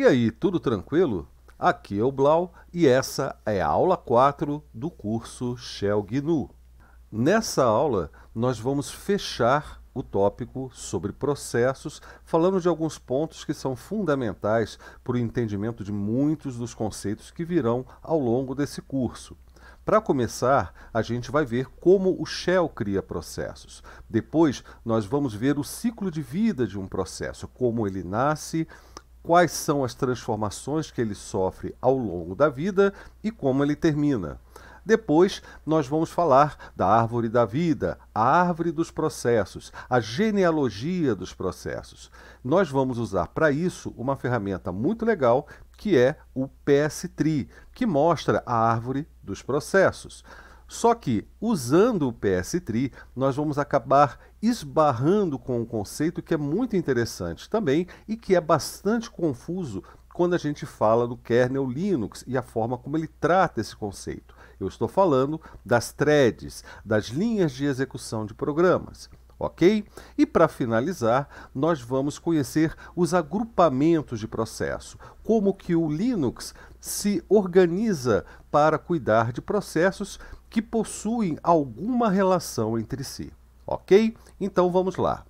E aí, tudo tranquilo? Aqui é o Blau e essa é a aula 4 do curso Shell GNU. Nessa aula, nós vamos fechar o tópico sobre processos, falando de alguns pontos que são fundamentais para o entendimento de muitos dos conceitos que virão ao longo desse curso. Para começar, a gente vai ver como o Shell cria processos. Depois, nós vamos ver o ciclo de vida de um processo, como ele nasce, quais são as transformações que ele sofre ao longo da vida e como ele termina. Depois, nós vamos falar da árvore da vida, a árvore dos processos, a genealogia dos processos. Nós vamos usar para isso uma ferramenta muito legal que é o PS Tree, que mostra a árvore dos processos. Só que, usando o PS3, nós vamos acabar esbarrando com um conceito que é muito interessante também e que é bastante confuso quando a gente fala do kernel Linux e a forma como ele trata esse conceito. Eu estou falando das threads, das linhas de execução de programas ok? E para finalizar, nós vamos conhecer os agrupamentos de processo, como que o Linux se organiza para cuidar de processos que possuem alguma relação entre si, ok? Então vamos lá.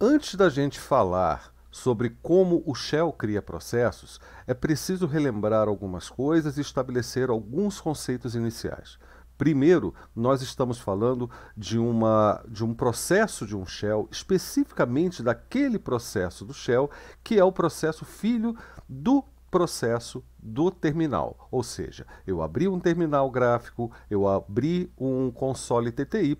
Antes da gente falar sobre como o Shell cria processos, é preciso relembrar algumas coisas e estabelecer alguns conceitos iniciais. Primeiro, nós estamos falando de, uma, de um processo de um shell, especificamente daquele processo do shell, que é o processo filho do processo do terminal. Ou seja, eu abri um terminal gráfico, eu abri um console TTY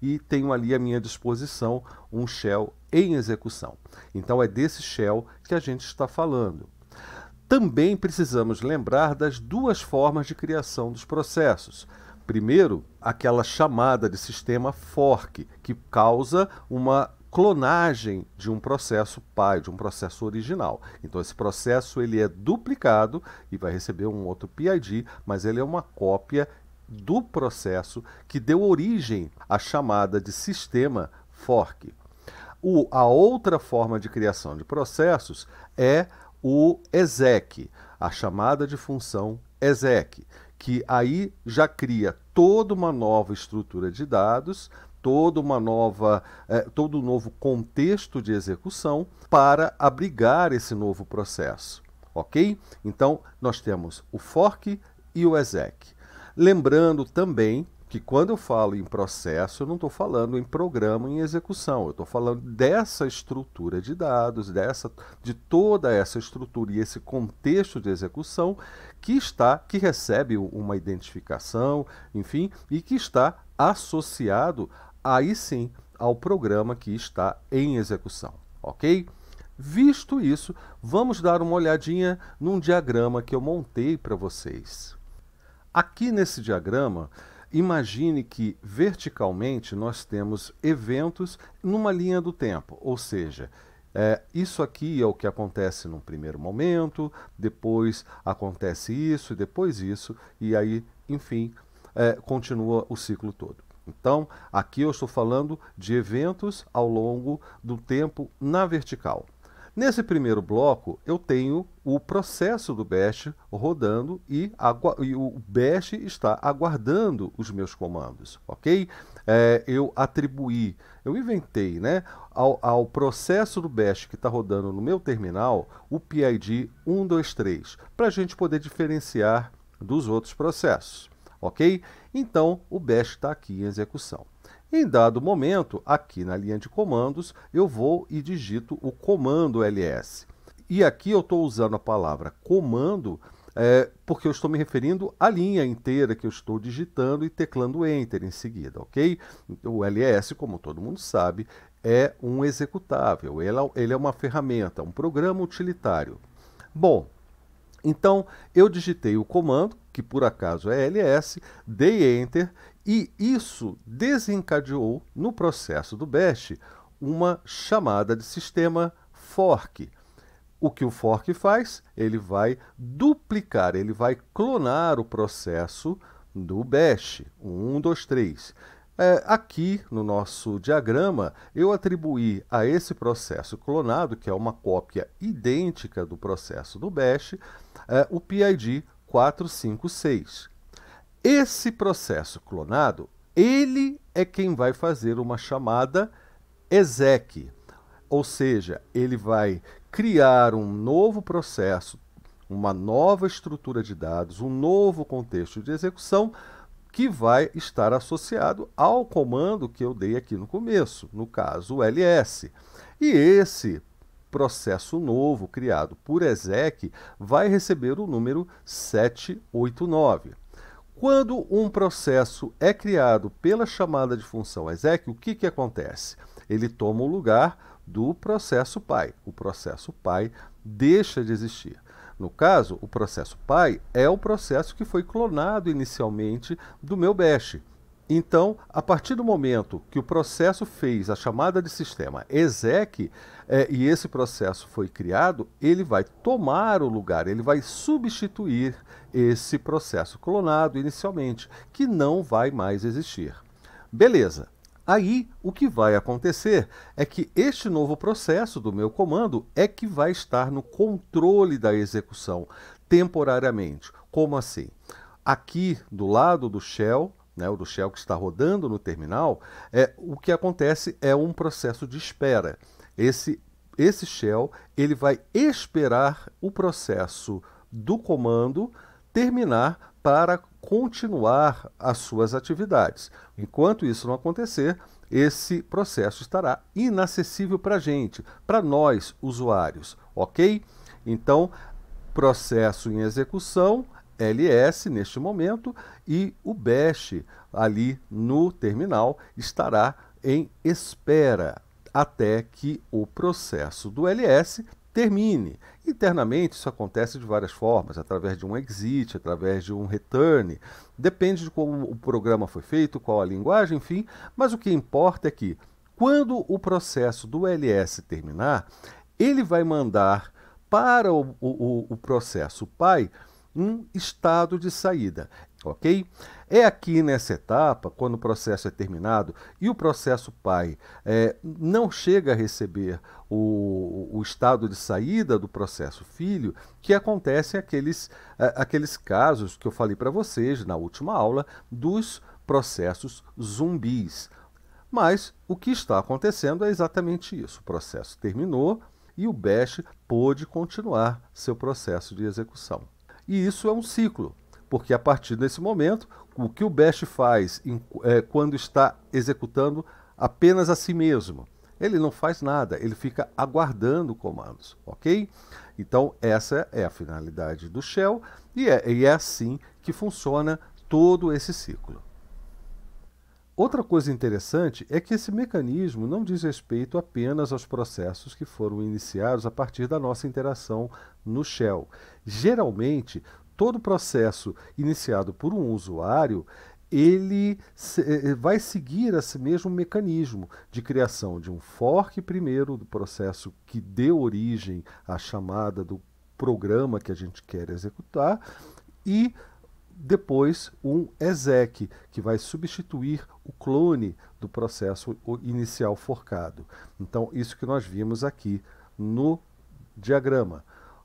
e tenho ali à minha disposição um shell em execução. Então é desse shell que a gente está falando. Também precisamos lembrar das duas formas de criação dos processos. Primeiro, aquela chamada de sistema fork, que causa uma clonagem de um processo pai, de um processo original. Então esse processo ele é duplicado e vai receber um outro PID, mas ele é uma cópia do processo que deu origem à chamada de sistema fork. O, a outra forma de criação de processos é o exec, a chamada de função exec, que aí já cria toda uma nova estrutura de dados toda uma nova, eh, todo um novo contexto de execução para abrigar esse novo processo, ok? Então, nós temos o fork e o exec. Lembrando também que quando eu falo em processo, eu não estou falando em programa, em execução. Eu estou falando dessa estrutura de dados, dessa, de toda essa estrutura e esse contexto de execução que está, que recebe uma identificação, enfim, e que está associado aí sim ao programa que está em execução, ok? Visto isso, vamos dar uma olhadinha num diagrama que eu montei para vocês. Aqui nesse diagrama, imagine que verticalmente nós temos eventos numa linha do tempo, ou seja, é, isso aqui é o que acontece num primeiro momento, depois acontece isso, depois isso, e aí, enfim, é, continua o ciclo todo. Então, aqui eu estou falando de eventos ao longo do tempo na vertical. Nesse primeiro bloco, eu tenho o processo do Bash rodando e, e o Bash está aguardando os meus comandos, ok? É, eu atribuí, eu inventei né, ao, ao processo do Bash que está rodando no meu terminal o PID 123, para a gente poder diferenciar dos outros processos ok? Então, o bash está aqui em execução. Em dado momento, aqui na linha de comandos, eu vou e digito o comando ls. E aqui eu estou usando a palavra comando é, porque eu estou me referindo à linha inteira que eu estou digitando e teclando Enter em seguida, ok? O LS, como todo mundo sabe, é um executável, ele é uma ferramenta, um programa utilitário. Bom, então eu digitei o comando, que por acaso é ls, dei enter e isso desencadeou no processo do bash uma chamada de sistema fork. O que o fork faz? Ele vai duplicar, ele vai clonar o processo do bash, 1, 2, 3. aqui no nosso diagrama, eu atribuí a esse processo clonado, que é uma cópia idêntica do processo do bash, é, o PID 456. Esse processo clonado, ele é quem vai fazer uma chamada exec, ou seja, ele vai criar um novo processo, uma nova estrutura de dados, um novo contexto de execução que vai estar associado ao comando que eu dei aqui no começo, no caso o ls. E esse processo novo criado por ESEC vai receber o número 789. Quando um processo é criado pela chamada de função exec, o que, que acontece? Ele toma o lugar do processo pai. O processo pai deixa de existir. No caso, o processo pai é o processo que foi clonado inicialmente do meu bash. Então, a partir do momento que o processo fez a chamada de sistema exec, é, e esse processo foi criado, ele vai tomar o lugar, ele vai substituir esse processo clonado inicialmente, que não vai mais existir. Beleza. Aí, o que vai acontecer é que este novo processo do meu comando é que vai estar no controle da execução temporariamente. Como assim? Aqui do lado do shell, né, o do Shell que está rodando no terminal, é, o que acontece é um processo de espera. Esse, esse Shell ele vai esperar o processo do comando terminar para continuar as suas atividades. Enquanto isso não acontecer, esse processo estará inacessível para a gente, para nós usuários, ok? Então, processo em execução, LS neste momento e o BEST ali no terminal estará em espera até que o processo do LS termine. Internamente, isso acontece de várias formas, através de um exit, através de um return, depende de como o programa foi feito, qual a linguagem, enfim, mas o que importa é que quando o processo do LS terminar, ele vai mandar para o, o, o processo pai um estado de saída, ok? É aqui nessa etapa, quando o processo é terminado e o processo pai é, não chega a receber o, o, estado de saída do processo filho, que acontecem aqueles, aqueles casos que eu falei para vocês na última aula dos processos zumbis. Mas o que está acontecendo é exatamente isso. O processo terminou e o BEST pôde continuar seu processo de execução. E isso é um ciclo, porque a partir desse momento, o que o Best faz em, é, quando está executando apenas a si mesmo? Ele não faz nada, ele fica aguardando comandos, ok? Então, essa é a finalidade do shell e é, e é assim que funciona todo esse ciclo. Outra coisa interessante é que esse mecanismo não diz respeito apenas aos processos que foram iniciados a partir da nossa interação no Shell. Geralmente, todo processo iniciado por um usuário ele eh, eh, vai seguir esse mesmo mecanismo de criação de um fork primeiro do processo que deu origem à chamada do programa que a gente quer executar e depois um exec, que vai substituir o clone do processo inicial forcado. Então, isso que nós vimos aqui no diagrama.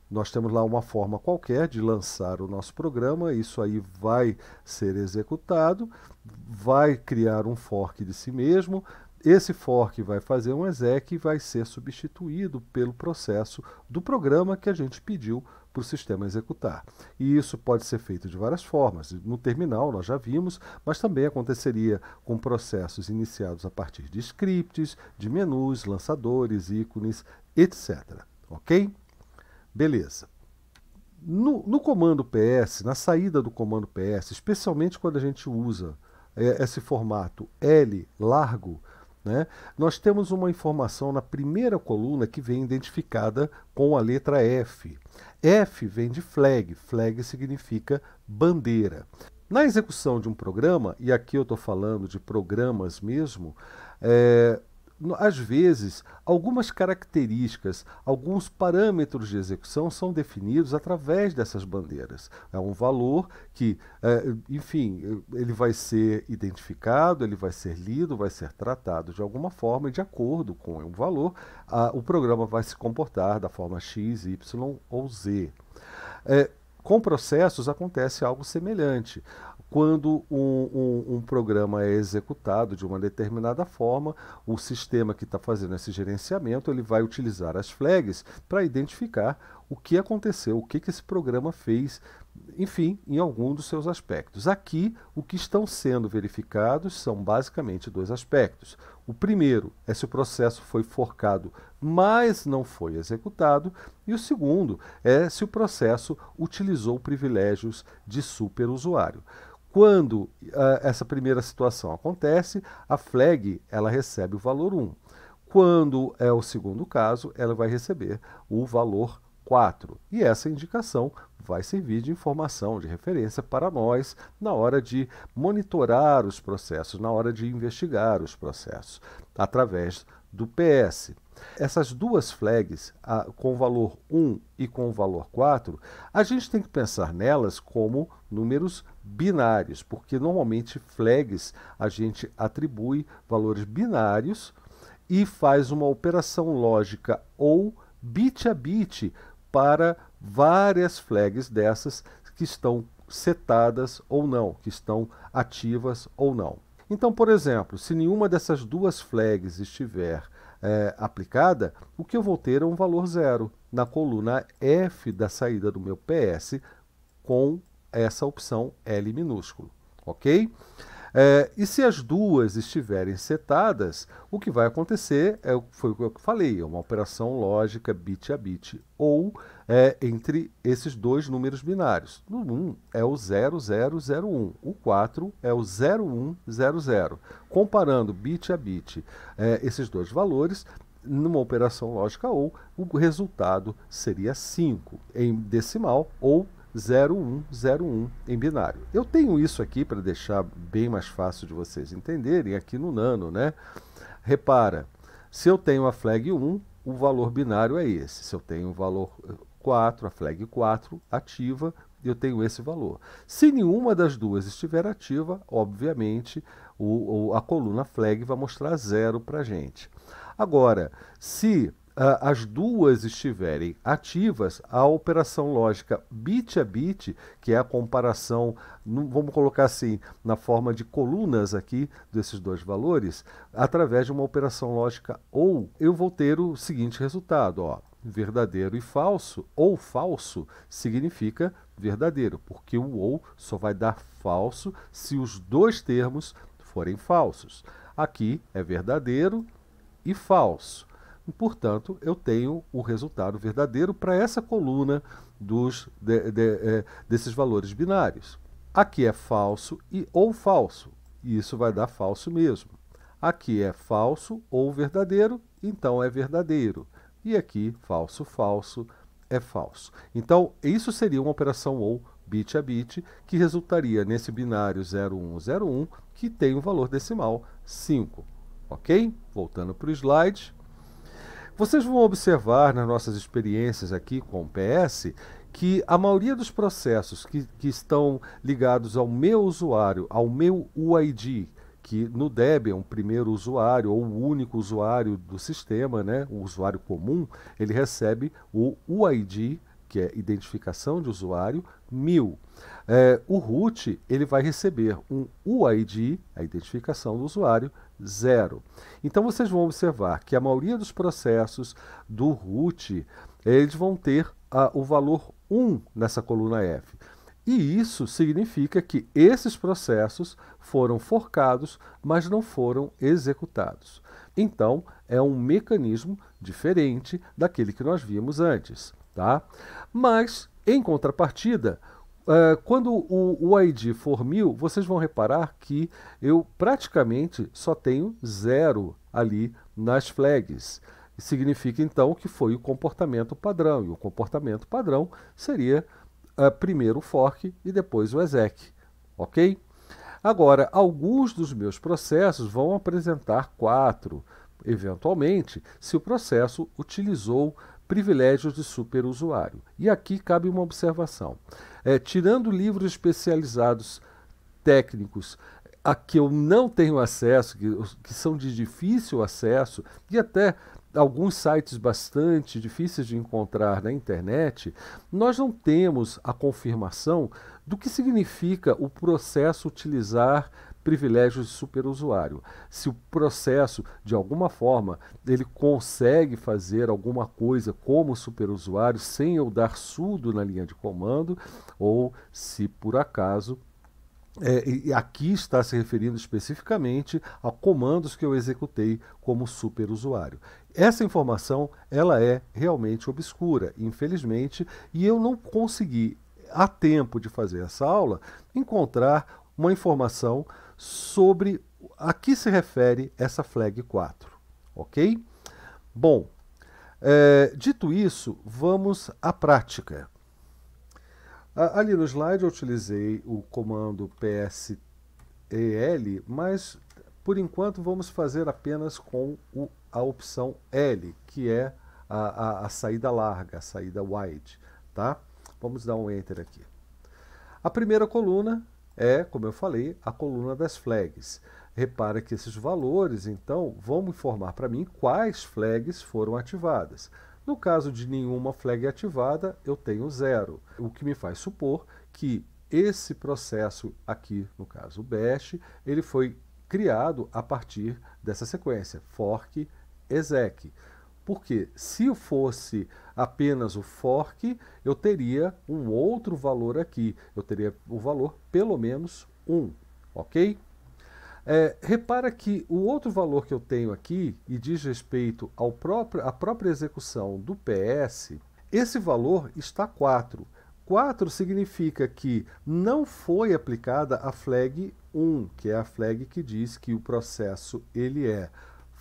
Nós temos lá uma forma qualquer de lançar o nosso programa, isso aí vai ser executado, vai criar um fork de si mesmo, esse fork vai fazer um exec e vai ser substituído pelo processo do programa que a gente pediu para o sistema executar. E isso pode ser feito de várias formas. No terminal, nós já vimos, mas também aconteceria com processos iniciados a partir de scripts, de menus, lançadores, ícones, etc. Ok? Beleza. No, no, comando PS, na saída do comando PS, especialmente quando a gente usa é, esse formato L largo, né, nós temos uma informação na primeira coluna que vem identificada com a letra F. F vem de flag, flag significa bandeira. Na execução de um programa, e aqui eu estou falando de programas mesmo, é, às vezes, algumas características, alguns parâmetros de execução são definidos através dessas bandeiras. É um valor que, é, enfim, ele vai ser identificado, ele vai ser lido, vai ser tratado de alguma forma, e de acordo com o é valor, o programa vai se comportar da forma X, Y ou Z. É, com processos acontece algo semelhante quando um, um, um, programa é executado de uma determinada forma, o sistema que está fazendo esse gerenciamento ele vai utilizar as flags para identificar o que aconteceu, o que, que esse programa fez, enfim, em algum dos seus aspectos. Aqui, o que estão sendo verificados são basicamente dois aspectos. O primeiro é se o processo foi forcado, mas não foi executado, e o segundo é se o processo utilizou privilégios de superusuário. Quando uh, essa primeira situação acontece, a flag ela recebe o valor 1. Quando é o segundo caso, ela vai receber o valor 4. E essa indicação vai servir de informação, de referência para nós na hora de monitorar os processos, na hora de investigar os processos, através do PS. Essas duas flags, a, com valor 1 e com valor 4, a gente tem que pensar nelas como números binários, porque normalmente flags a gente atribui valores binários e faz uma operação lógica ou bit a bit para várias flags dessas que estão setadas ou não, que estão ativas ou não. Então, por exemplo, se nenhuma dessas duas flags estiver é, aplicada, o que eu vou ter é um valor zero na coluna F da saída do meu PS com essa opção L minúsculo, ok? É, e se as duas estiverem setadas, o que vai acontecer é, foi o que eu falei, é uma operação lógica bit a bit, ou é, entre esses dois números binários. O 1 é o 0001, o 4 é o 0100. Comparando bit a bit é, esses dois valores, numa operação lógica ou, o resultado seria 5 em decimal ou 0101 em binário. Eu tenho isso aqui para deixar bem mais fácil de vocês entenderem aqui no nano, né? Repara, se eu tenho a flag 1, o valor binário é esse. Se eu tenho o valor 4, eh, a flag 4 ativa, eu tenho esse valor. Se nenhuma das duas estiver ativa, obviamente o, o a coluna flag vai mostrar zero para a gente. Agora, se ah, as duas estiverem ativas, a operação lógica bit a bit, que é a comparação, vamos colocar assim, na forma de colunas aqui desses dois valores, através de uma operação lógica ou, eu vou ter o seguinte resultado, ó, verdadeiro e falso, ou falso significa verdadeiro, porque o ou só vai dar falso se os dois termos forem falsos. Aqui é verdadeiro e falso. E, portanto, eu tenho o resultado verdadeiro para essa coluna dos, de, de, é, desses valores binários. Aqui é falso e ou falso, e isso vai dar falso mesmo. Aqui é falso ou verdadeiro, então é verdadeiro. E aqui, falso, falso, é falso. Então, isso seria uma operação ou bit a bit, que resultaria nesse binário 0101, que tem o um valor decimal 5. Ok? Voltando para o slide. Vocês vão observar nas nossas experiências aqui com o PS que a maioria dos processos que, que estão ligados ao meu usuário, ao meu UID, que no Debian, o é primeiro usuário ou o único usuário do sistema, né, o usuário comum, ele recebe o UID, que é identificação de usuário, 1000. É, o root, ele vai receber um UID, a identificação do usuário, 1000 zero. Então vocês vão observar que a maioria dos processos do root, eles vão ter a, ah, o valor 1 nessa coluna F. E isso significa que esses processos foram forcados, mas não foram executados. Então, é um mecanismo diferente daquele que nós vimos antes. Tá? Mas, em contrapartida, eh, quando o, o ID for 1000, vocês vão reparar que eu praticamente só tenho zero ali nas flags. Significa então que foi o comportamento padrão, e o comportamento padrão seria uh, primeiro o fork e depois o exec, ok? Agora, alguns dos meus processos vão apresentar quatro, eventualmente, se o processo utilizou privilégios de superusuário. E aqui cabe uma observação. É, tirando livros especializados técnicos a que eu não tenho acesso, que, que são de difícil acesso, e até alguns sites bastante difíceis de encontrar na internet, nós não temos a confirmação do que significa o processo utilizar privilégios de superusuário. Se o processo, de alguma forma, ele consegue fazer alguma coisa como superusuário sem eu dar sudo na linha de comando, ou se por acaso é, aqui está se referindo especificamente a comandos que eu executei como superusuário. Essa informação ela é realmente obscura, infelizmente, e eu não consegui, a tempo de fazer essa aula, encontrar uma informação sobre a que se refere essa flag 4, ok? Bom, é, dito isso, vamos à prática. ali no slide eu utilizei o comando PSEL, mas por enquanto vamos fazer apenas com o, a opção L, que é a, a, a saída larga, a saída wide, tá? Vamos dar um Enter aqui. A primeira coluna é, como eu falei, a coluna das flags. Repara que esses valores, então, vão me informar para mim quais flags foram ativadas. No caso de nenhuma flag ativada, eu tenho zero, o que me faz supor que esse processo aqui, no caso o bash, ele foi criado a partir dessa sequência, fork exec. Porque se fosse apenas o fork, eu teria um outro valor aqui. Eu teria o um valor pelo menos 1, ok? É, repara que o outro valor que eu tenho aqui, e diz respeito ao próprio, à própria execução do PS, esse valor está 4. 4 significa que não foi aplicada a flag 1, que é a flag que diz que o processo ele é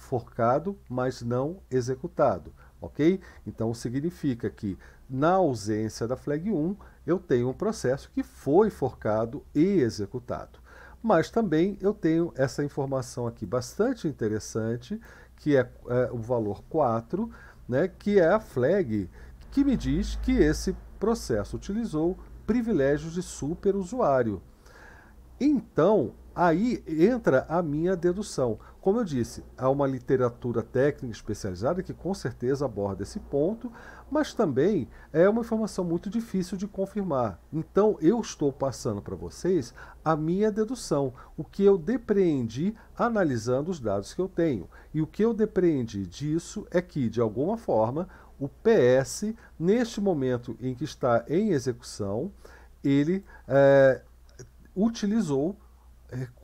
forcado, mas não executado, ok? Então significa que na ausência da flag 1, eu tenho um processo que foi forcado e executado. Mas também eu tenho essa informação aqui bastante interessante, que é, é o valor 4, né, que é a flag que me diz que esse processo utilizou privilégios de superusuário. Então, aí entra a minha dedução. Como eu disse, há uma literatura técnica especializada que com certeza aborda esse ponto, mas também é uma informação muito difícil de confirmar. Então eu estou passando para vocês a minha dedução, o que eu depreendi analisando os dados que eu tenho. E o que eu depreendi disso é que, de alguma forma, o PS, neste momento em que está em execução, ele é, utilizou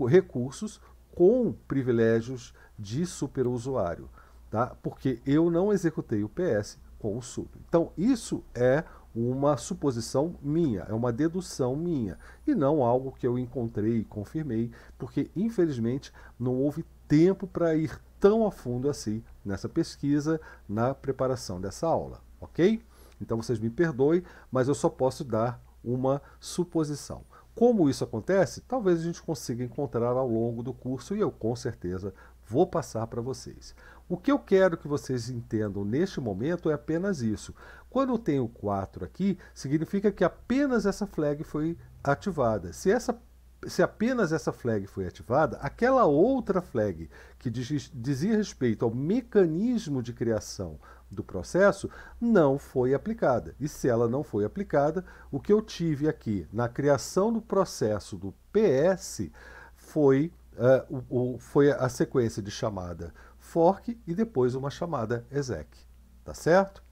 recursos com privilégios de superusuário, tá? porque eu não executei o PS com o sub. Então, isso é uma suposição minha, é uma dedução minha, e não algo que eu encontrei e confirmei, porque infelizmente não houve tempo para ir tão a fundo assim nessa pesquisa, na preparação dessa aula, ok? Então vocês me perdoem, mas eu só posso dar uma suposição. Como isso acontece, talvez a gente consiga encontrar ao longo do curso e eu com certeza vou passar para vocês. O que eu quero que vocês entendam neste momento é apenas isso. Quando eu tenho 4 aqui, significa que apenas essa flag foi ativada. Se essa se apenas essa flag foi ativada, aquela outra flag que diz, dizia respeito ao mecanismo de criação do processo não foi aplicada. E se ela não foi aplicada, o que eu tive aqui na criação do processo do PS foi, uh, o, o, foi a sequência de chamada fork e depois uma chamada exec. Tá certo?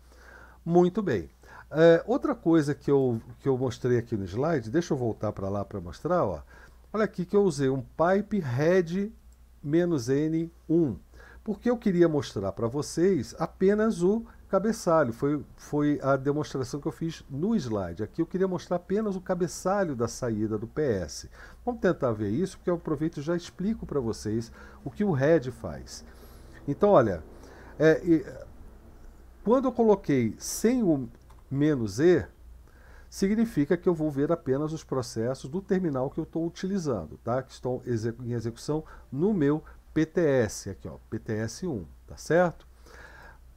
Muito bem. Eh, outra coisa que eu, que eu mostrei aqui no slide, deixa eu voltar para lá para mostrar, ó. olha aqui que eu usei um pipe head-n1, porque eu queria mostrar para vocês apenas o cabeçalho. Foi, foi a demonstração que eu fiz no slide. Aqui eu queria mostrar apenas o cabeçalho da saída do PS. Vamos tentar ver isso, porque eu aproveito e já explico para vocês o que o RED faz. Então, olha, é, quando eu coloquei sem o menos E, significa que eu vou ver apenas os processos do terminal que eu estou utilizando, tá? que estão em execução no meu PTS, aqui ó, PTS1, tá certo?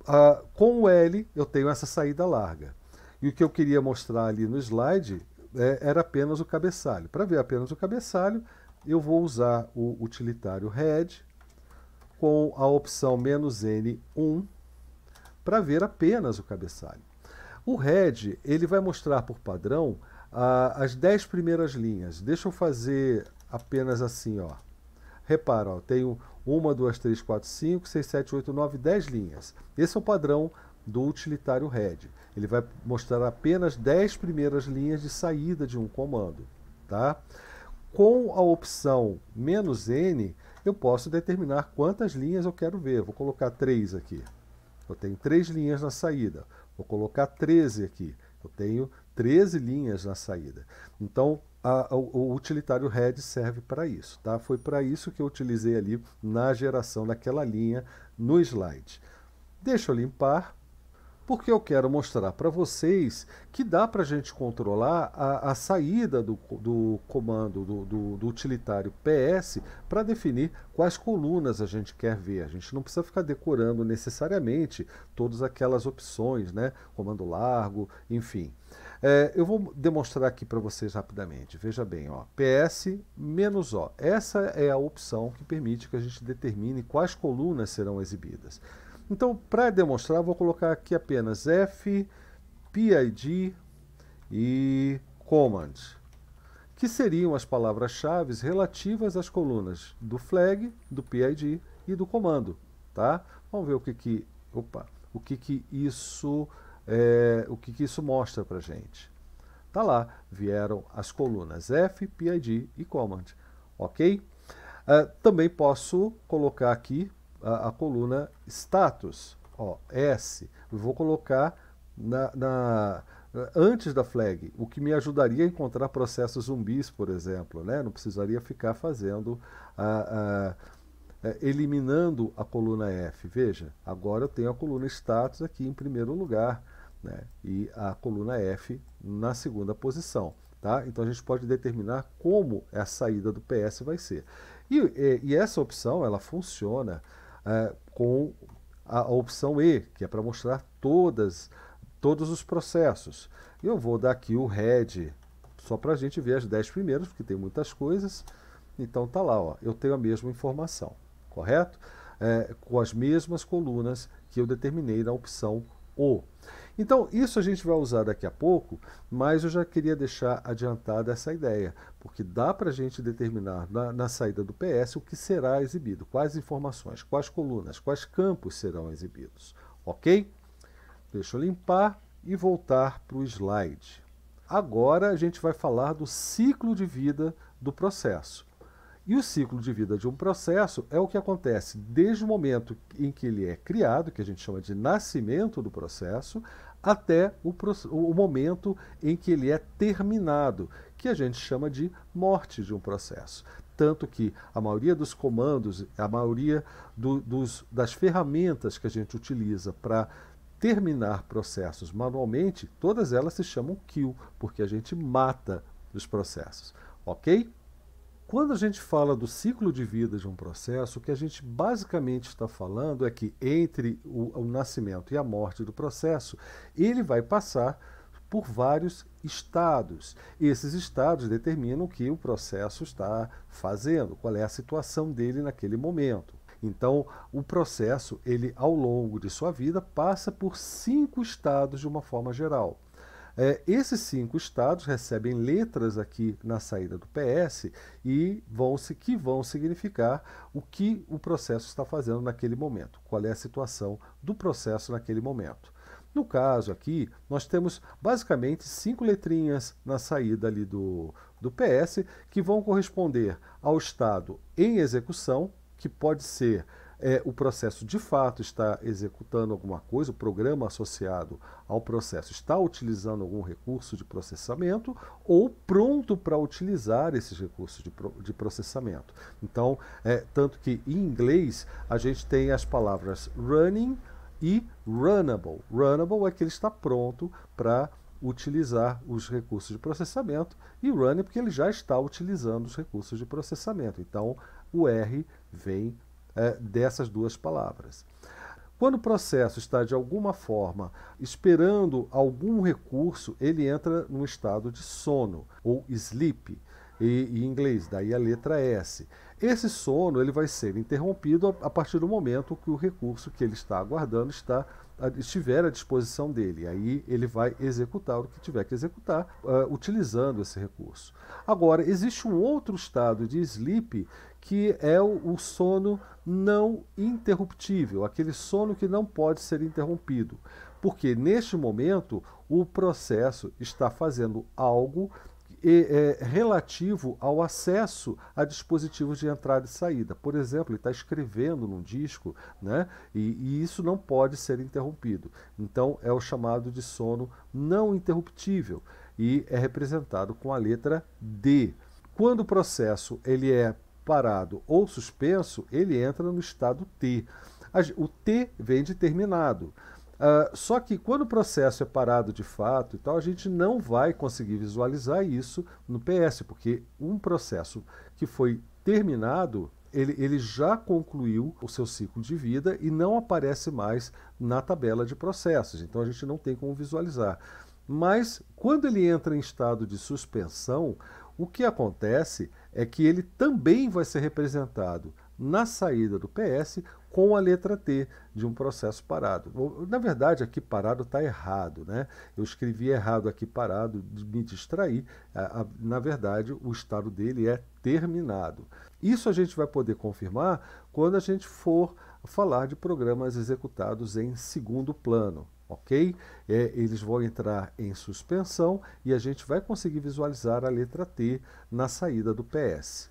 Ah, com o L eu tenho essa saída larga. E o que eu queria mostrar ali no slide é, era apenas o cabeçalho. Para ver apenas o cabeçalho, eu vou usar o utilitário head com a opção "-n1", para ver apenas o cabeçalho. O head ele vai mostrar por padrão ah, as 10 primeiras linhas. Deixa eu fazer apenas assim, ó. Repara, ó, tenho 1, 2, 3, 4, 5, 6, 7, 8, 9, 10 linhas. Esse é o padrão do utilitário RED. Ele vai mostrar apenas 10 primeiras linhas de saída de um comando. Tá? Com a opção menos "-n", eu posso determinar quantas linhas eu quero ver. Vou colocar 3 aqui. Eu tenho 3 linhas na saída. Vou colocar 13 aqui. Eu tenho 13 linhas na saída. Então, a, o, o utilitário head serve para isso. Tá? Foi para isso que eu utilizei ali na geração daquela linha no slide. Deixa eu limpar, porque eu quero mostrar para vocês que dá para a gente controlar a, a saída do, do comando do, do, do utilitário PS para definir quais colunas a gente quer ver. A gente não precisa ficar decorando necessariamente todas aquelas opções, né? comando largo, enfim. É, eu vou demonstrar aqui para vocês rapidamente. Veja bem, ó, PS menos O. Essa é a opção que permite que a gente determine quais colunas serão exibidas. Então, para demonstrar, vou colocar aqui apenas F, PID e Command, que seriam as palavras-chave relativas às colunas do flag, do PID e do comando. Tá? Vamos ver o que, que, opa, o que, que isso é, o que, que isso mostra para a gente? Tá lá, vieram as colunas F, PID e Command, ok? Uh, também posso colocar aqui a, a, coluna status, ó, S. Eu vou colocar na, na, antes da flag, o que me ajudaria a encontrar processos zumbis, por exemplo, né? Não precisaria ficar fazendo é, eliminando a coluna F. Veja, agora eu tenho a coluna status aqui em primeiro lugar né? e a coluna F na segunda posição. Tá? Então a gente pode determinar como a saída do PS vai ser. E, e, e essa opção ela funciona é, com a, a, opção E, que é para mostrar todas, todos os processos. Eu vou dar aqui o head, só para a gente ver as 10 primeiras, porque tem muitas coisas. Então tá lá, ó, eu tenho a mesma informação, correto? É, com as mesmas colunas que eu determinei na opção O. Então, isso a gente vai usar daqui a pouco, mas eu já queria deixar adiantada essa ideia, porque dá para a gente determinar na, na, saída do PS o que será exibido, quais informações, quais colunas, quais campos serão exibidos. Ok? Deixa eu limpar e voltar para o slide. Agora a gente vai falar do ciclo de vida do processo. E o ciclo de vida de um processo é o que acontece desde o momento em que ele é criado, que a gente chama de nascimento do processo, até o, o, momento em que ele é terminado, que a gente chama de morte de um processo. Tanto que a maioria dos comandos, a maioria do, dos, das ferramentas que a gente utiliza para terminar processos manualmente, todas elas se chamam kill, porque a gente mata os processos. Ok? Quando a gente fala do ciclo de vida de um processo, o que a gente basicamente está falando é que entre o, o nascimento e a morte do processo, ele vai passar por vários estados. Esses estados determinam o que o processo está fazendo, qual é a situação dele naquele momento. Então, o processo, ele ao longo de sua vida passa por cinco estados de uma forma geral. É, esses cinco estados recebem letras aqui na saída do PS e vão se que vão significar o que o processo está fazendo naquele momento, qual é a situação do processo naquele momento. No caso aqui, nós temos basicamente cinco letrinhas na saída ali do, do PS que vão corresponder ao estado em execução, que pode ser é, o processo de fato está executando alguma coisa, o programa associado ao processo está utilizando algum recurso de processamento ou pronto para utilizar esses recursos de, de processamento. Então, é, tanto que em inglês a gente tem as palavras running e runnable. Runnable é que ele está pronto para utilizar os recursos de processamento e running porque ele já está utilizando os recursos de processamento. Então, o R vem é, dessas duas palavras. Quando o processo está, de alguma forma, esperando algum recurso, ele entra num estado de sono, ou sleep, e, em inglês, daí a letra S. Esse sono ele vai ser interrompido a, partir do momento que o recurso que ele está aguardando está, estiver à disposição dele. Aí ele vai executar o que tiver que executar uh, utilizando esse recurso. Agora, existe um outro estado de sleep que é o, o sono não interruptível, aquele sono que não pode ser interrompido. Porque neste momento o processo está fazendo algo e, é, relativo ao acesso a dispositivos de entrada e saída. Por exemplo, ele está escrevendo num disco, né? E, e, isso não pode ser interrompido. Então, é o chamado de sono não interruptível e é representado com a letra D. Quando o processo ele é parado ou suspenso, ele entra no estado T. O T vem de terminado. Uh, só que quando o processo é parado de fato e tal, a gente não vai conseguir visualizar isso no PS, porque um processo que foi terminado, ele, ele já concluiu o seu ciclo de vida e não aparece mais na tabela de processos. Então a gente não tem como visualizar. Mas quando ele entra em estado de suspensão, o que acontece é que ele também vai ser representado na saída do PS com a letra T de um processo parado. Na verdade, aqui parado está errado, né? Eu escrevi errado aqui parado, me distraí. Na verdade, o estado dele é terminado. Isso a gente vai poder confirmar quando a gente for falar de programas executados em segundo plano ok? É, eles vão entrar em suspensão e a gente vai conseguir visualizar a letra T na saída do PS.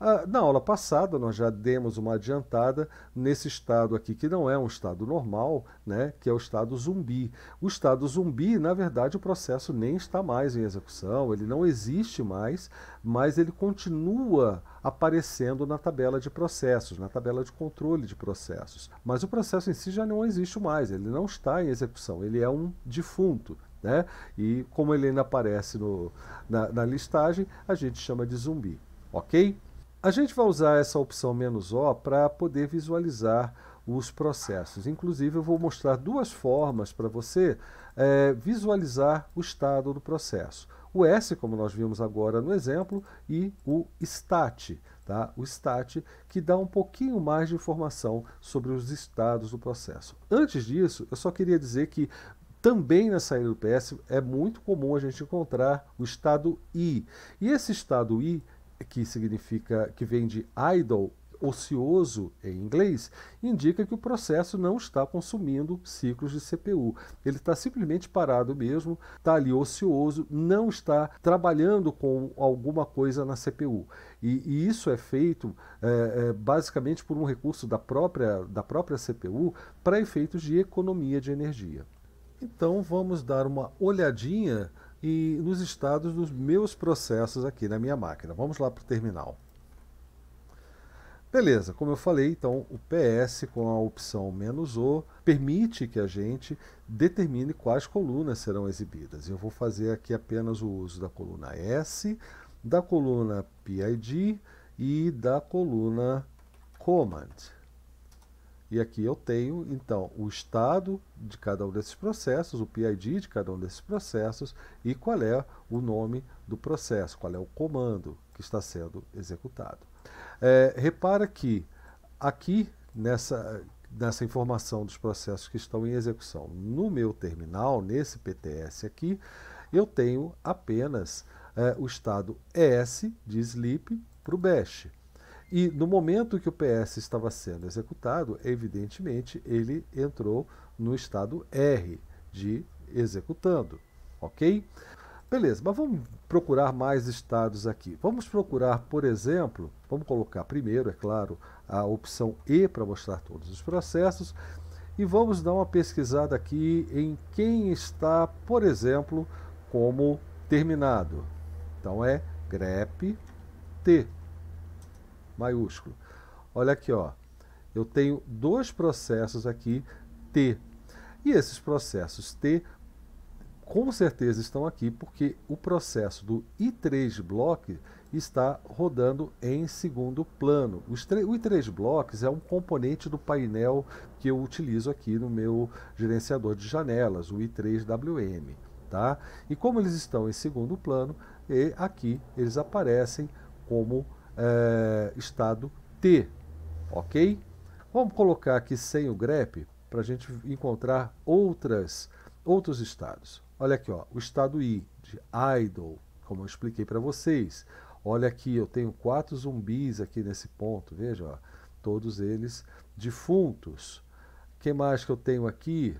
Ah, na aula passada, nós já demos uma adiantada nesse estado aqui, que não é um estado normal, né, que é o estado zumbi. O estado zumbi, na verdade, o processo nem está mais em execução, ele não existe mais, mas ele continua aparecendo na tabela de processos, na tabela de controle de processos. Mas o processo em si já não existe mais, ele não está em execução, ele é um defunto. Né? E como ele ainda aparece no, na, na listagem, a gente chama de zumbi. Ok? A gente vai usar essa opção menos "-o", para poder visualizar os processos. Inclusive, eu vou mostrar duas formas para você é, visualizar o estado do processo. O S, como nós vimos agora no exemplo, e o STAT, tá? o STAT que dá um pouquinho mais de informação sobre os estados do processo. Antes disso, eu só queria dizer que também na saída do PS é muito comum a gente encontrar o estado I. E esse estado I que significa que vem de idle, ocioso em inglês, indica que o processo não está consumindo ciclos de CPU. Ele está simplesmente parado mesmo, está ali ocioso, não está trabalhando com alguma coisa na CPU. E, e isso é feito é, é, basicamente por um recurso da própria, da própria CPU para efeitos de economia de energia. Então vamos dar uma olhadinha e nos estados dos meus processos aqui na minha máquina. Vamos lá para o terminal. Beleza, como eu falei, então o PS com a opção "-o", permite que a gente determine quais colunas serão exibidas. Eu vou fazer aqui apenas o uso da coluna S, da coluna PID e da coluna Command. E aqui eu tenho, então, o estado de cada um desses processos, o PID de cada um desses processos e qual é o nome do processo, qual é o comando que está sendo executado. É, repara que aqui, nessa, nessa informação dos processos que estão em execução no meu terminal, nesse PTS aqui, eu tenho apenas é, o estado s de sleep para o bash. E no momento que o PS estava sendo executado, evidentemente ele entrou no estado R de executando, ok? Beleza, mas vamos procurar mais estados aqui. Vamos procurar, por exemplo, vamos colocar primeiro, é claro, a opção E para mostrar todos os processos e vamos dar uma pesquisada aqui em quem está, por exemplo, como terminado. Então é grep T maiúsculo. Olha aqui, ó. Eu tenho dois processos aqui T. E esses processos T com certeza estão aqui porque o processo do i3 block está rodando em segundo plano. O i3 blocks é um componente do painel que eu utilizo aqui no meu gerenciador de janelas, o i3WM. Tá? E como eles estão em segundo plano, e aqui eles aparecem como é, estado T, ok? Vamos colocar aqui sem o grep para a gente encontrar outras, outros estados. Olha aqui, ó, o estado I, de idle, como eu expliquei para vocês. Olha aqui, eu tenho quatro zumbis aqui nesse ponto, veja, ó, todos eles defuntos. O que mais que eu tenho aqui?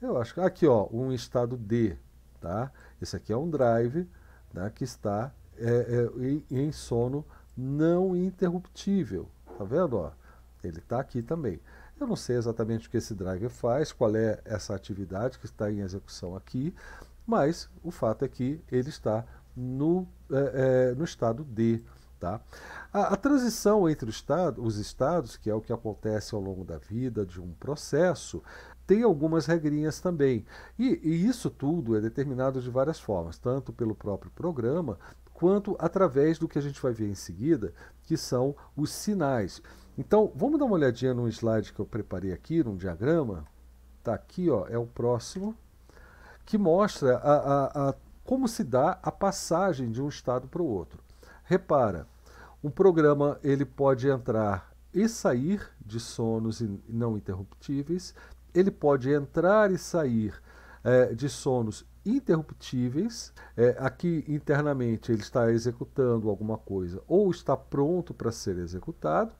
Eu acho que aqui, ó, um estado D, tá? Esse aqui é um drive né, que está é, é, em sono não interruptível. Tá vendo? Ó? Ele está aqui também. Eu não sei exatamente o que esse driver faz, qual é essa atividade que está em execução aqui, mas o fato é que ele está no, é, é no estado D. Tá? A, a transição entre estado, os estados, que é o que acontece ao longo da vida de um processo, tem algumas regrinhas também. E, e, isso tudo é determinado de várias formas, tanto pelo próprio programa, quanto através do que a gente vai ver em seguida, que são os sinais. Então, vamos dar uma olhadinha num slide que eu preparei aqui, num diagrama. Está aqui, ó, é o próximo, que mostra a, a, a, como se dá a passagem de um estado para o outro. Repara, um programa ele pode entrar e sair de sonos não interruptíveis, ele pode entrar e sair é, de sonos interruptíveis. É, aqui internamente ele está executando alguma coisa ou está pronto para ser executado.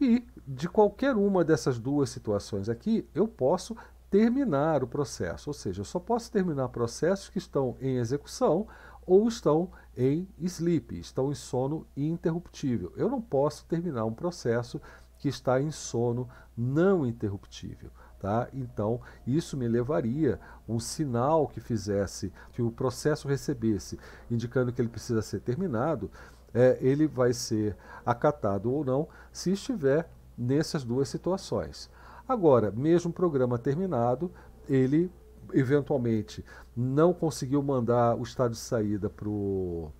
E de qualquer uma dessas duas situações aqui, eu posso terminar o processo, ou seja, eu só posso terminar processos que estão em execução ou estão em sleep, estão em sono interruptível. Eu não posso terminar um processo que está em sono não interruptível. Tá? Então, isso me levaria um sinal que fizesse que o processo recebesse, indicando que ele precisa ser terminado, é, ele vai ser acatado ou não se estiver nessas duas situações. Agora, mesmo programa terminado, ele eventualmente não conseguiu mandar o estado de saída para o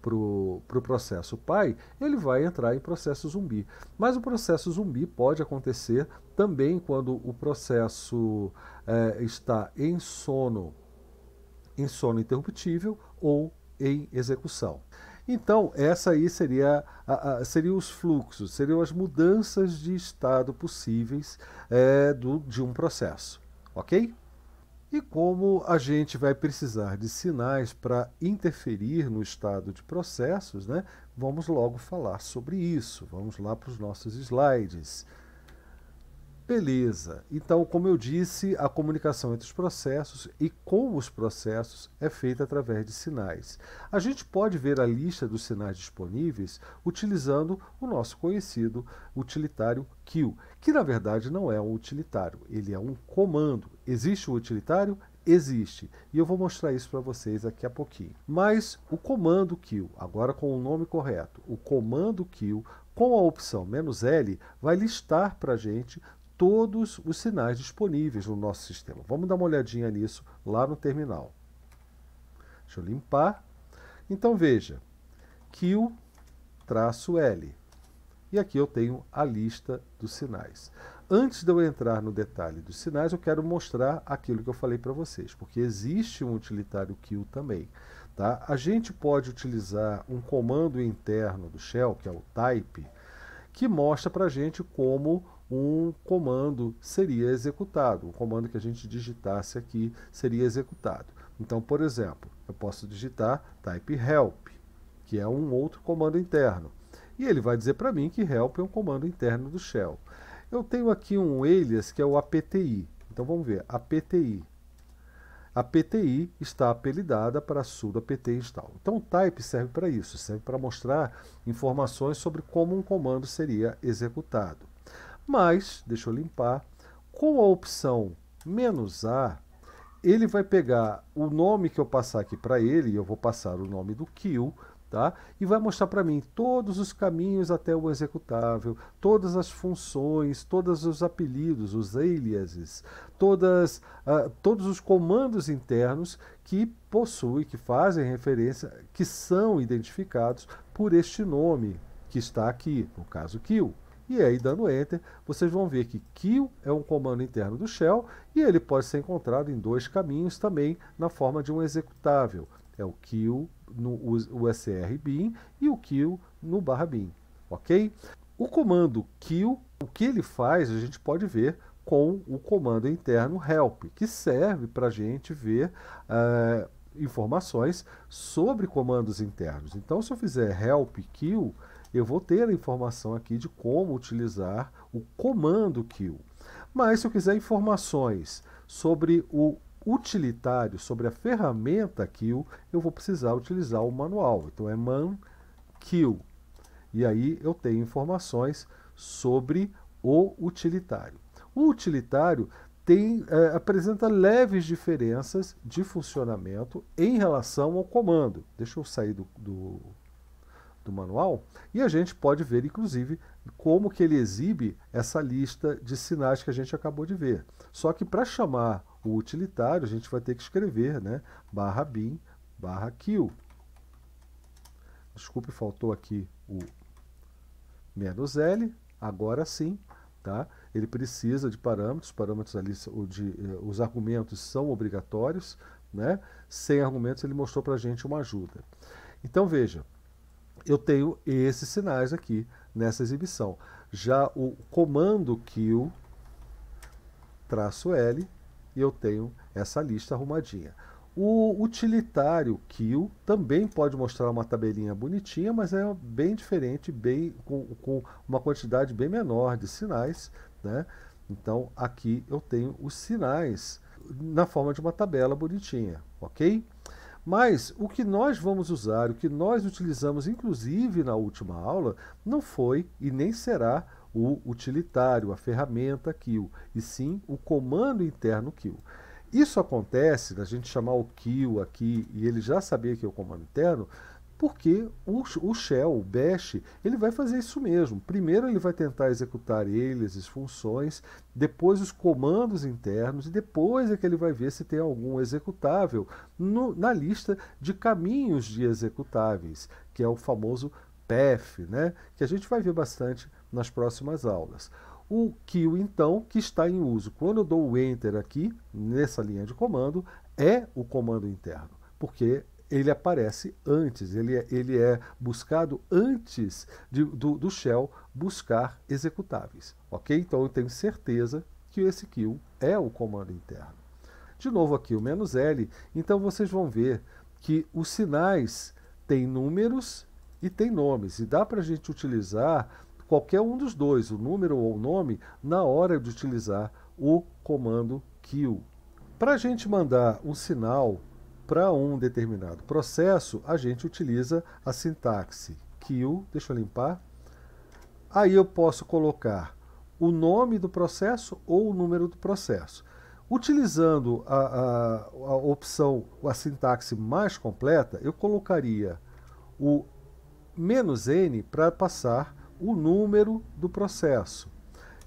para o pro processo pai, ele vai entrar em processo zumbi. Mas o processo zumbi pode acontecer também, quando o processo eh, está em sono, em sono interruptível ou em execução. Então, essa aí seria, a, a, seria os fluxos, seriam as mudanças de estado possíveis eh, do, de um processo, ok? E como a gente vai precisar de sinais para interferir no estado de processos, né? Vamos logo falar sobre isso. Vamos lá para os nossos slides. Beleza. Então, como eu disse, a comunicação entre os processos e com os processos é feita através de sinais. A gente pode ver a lista dos sinais disponíveis utilizando o nosso conhecido utilitário kill, que na verdade não é um utilitário, ele é um comando. Existe o um utilitário? Existe. E eu vou mostrar isso para vocês daqui a pouquinho. Mas o comando kill, agora com o nome correto, o comando kill com a opção "-l", vai listar para a gente todos os sinais disponíveis no nosso sistema. Vamos dar uma olhadinha nisso lá no terminal. Deixa eu limpar. Então veja, kill-l. E aqui eu tenho a lista dos sinais. Antes de eu entrar no detalhe dos sinais, eu quero mostrar aquilo que eu falei para vocês, porque existe um utilitário kill também. Tá? A gente pode utilizar um comando interno do shell, que é o type, que mostra para a gente como um comando seria executado, um comando que a gente digitasse aqui seria executado. Então, por exemplo, eu posso digitar type help, que é um outro comando interno. E ele vai dizer para mim que help é um comando interno do shell. Eu tenho aqui um alias que é o apti. Então vamos ver, apti. Apti está apelidada para sudo apt install. Então o type serve para isso, serve para mostrar informações sobre como um comando seria executado. Mas, deixa eu limpar, com a opção menos "-a", ele vai pegar o nome que eu passar aqui para ele, e eu vou passar o nome do kill, tá? E vai mostrar para mim todos os caminhos até o executável, todas as funções, todos os apelidos, os aliases, todas, uh, todos os comandos internos que possui que fazem referência, que são identificados por este nome que está aqui, no caso kill. E aí, dando Enter, vocês vão ver que kill é um comando interno do shell e ele pode ser encontrado em dois caminhos também na forma de um executável. É o kill no USR bin e o kill no barra bin, ok? O comando kill, o que ele faz, a gente pode ver com o comando interno help, que serve para a gente ver uh, informações sobre comandos internos. Então, se eu fizer help kill, eu vou ter a informação aqui de como utilizar o comando kill. Mas se eu quiser informações sobre o utilitário, sobre a ferramenta kill, eu vou precisar utilizar o manual. Então é man kill. E aí eu tenho informações sobre o utilitário. O utilitário tem, é, apresenta leves diferenças de funcionamento em relação ao comando. Deixa eu sair do, do do manual, e a gente pode ver, inclusive, como que ele exibe essa lista de sinais que a gente acabou de ver. Só que para chamar o utilitário, a gente vai ter que escrever, né, barra bin, barra kill. Desculpe, faltou aqui o menos L, agora sim, tá? Ele precisa de parâmetros, parâmetros ali, de, eh, os argumentos são obrigatórios, né? Sem argumentos ele mostrou para a gente uma ajuda. Então veja, eu tenho esses sinais aqui nessa exibição. Já o comando kill traço L eu tenho essa lista arrumadinha. O utilitário kill também pode mostrar uma tabelinha bonitinha, mas é bem diferente, bem com, com uma quantidade bem menor de sinais, né? Então aqui eu tenho os sinais na forma de uma tabela bonitinha, ok? Mas o que nós vamos usar, o que nós utilizamos inclusive na última aula, não foi e nem será o utilitário, a ferramenta kill, e sim o comando interno kill. Isso acontece, da gente chamar o kill aqui e ele já sabia que é o comando interno, porque o, o shell, o bash, ele vai fazer isso mesmo. Primeiro ele vai tentar executar eles, as funções, depois os comandos internos, e depois é que ele vai ver se tem algum executável no, na lista de caminhos de executáveis, que é o famoso PEF, né? que a gente vai ver bastante nas próximas aulas. O kill, então, que está em uso. Quando eu dou o Enter aqui, nessa linha de comando, é o comando interno, porque ele aparece antes, ele é, ele é buscado antes de, do, do shell buscar executáveis. Ok? Então eu tenho certeza que esse kill é o comando interno. De novo aqui o menos "-l", então vocês vão ver que os sinais têm números e têm nomes, e dá para a gente utilizar qualquer um dos dois, o número ou o nome, na hora de utilizar o comando kill. Para a gente mandar um sinal para um determinado processo, a gente utiliza a sintaxe kill, deixa eu limpar. Aí eu posso colocar o nome do processo ou o número do processo. Utilizando a, a, a opção, a sintaxe mais completa, eu colocaria o menos "-n", para passar o número do processo.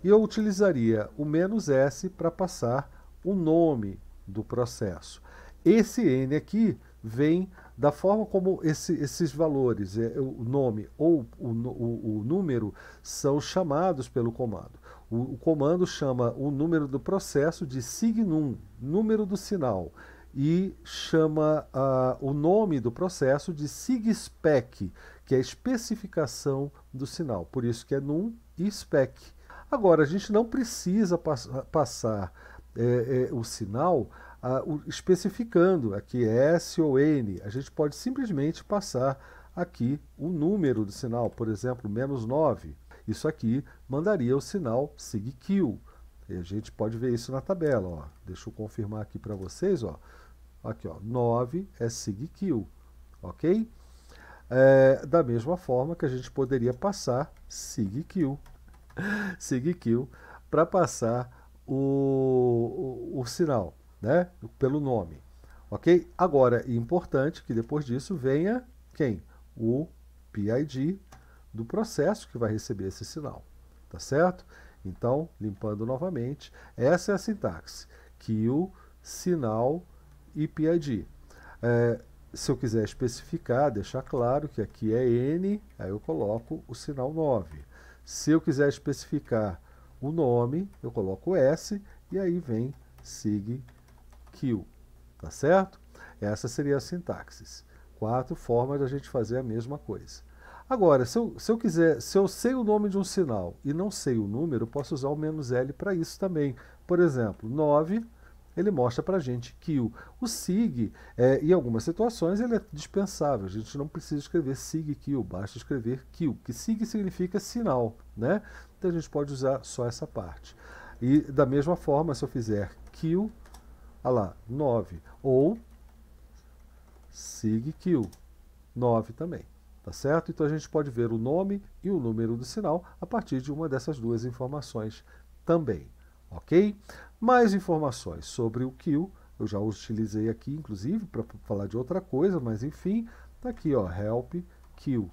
E eu utilizaria o menos "-s", para passar o nome do processo. Esse N aqui vem da forma como esse, esses valores, é, o nome ou o, o, o, número, são chamados pelo comando. O, o, comando chama o número do processo de signum, número do sinal, e chama uh, o nome do processo de sigspec, que é a especificação do sinal. Por isso que é num e spec. Agora, a gente não precisa pass passar é, é, o sinal uh, especificando aqui é S ou N. A gente pode simplesmente passar aqui o número do sinal, por exemplo, menos 9. Isso aqui mandaria o sinal SIGQ. E a gente pode ver isso na tabela. Ó. Deixa eu confirmar aqui para vocês. Ó. Aqui, ó, 9 é SIGQ. Ok? É, da mesma forma que a gente poderia passar SIGQ. SIGQ para passar o, o, o sinal né? Pelo nome. Ok? Agora, é importante que depois disso venha quem? O PID do processo que vai receber esse sinal. Tá certo? Então, limpando novamente, essa é a sintaxe. Kill, sinal e PID. É, se eu quiser especificar, deixar claro que aqui é N, aí eu coloco o sinal 9. Se eu quiser especificar o nome, eu coloco S e aí vem sig kill, tá certo? Essa seria a sintaxe. Quatro formas da gente fazer a mesma coisa. Agora, se eu, se eu quiser, se eu sei o nome de um sinal e não sei o número, posso usar o menos L para isso também. Por exemplo, 9 ele mostra para a gente que o, o SIG, é, em algumas situações, ele é dispensável. A gente não precisa escrever SIG kill, basta escrever kill, que SIG significa sinal, né? Então a gente pode usar só essa parte. E da mesma forma, se eu fizer kill Olha lá, 9. Ou sig q, 9 também. Tá certo? Então a gente pode ver o nome e o número do sinal a partir de uma dessas duas informações também. Ok? Mais informações sobre o Q, eu já utilizei aqui, inclusive, para falar de outra coisa, mas enfim, tá aqui, ó, help Q.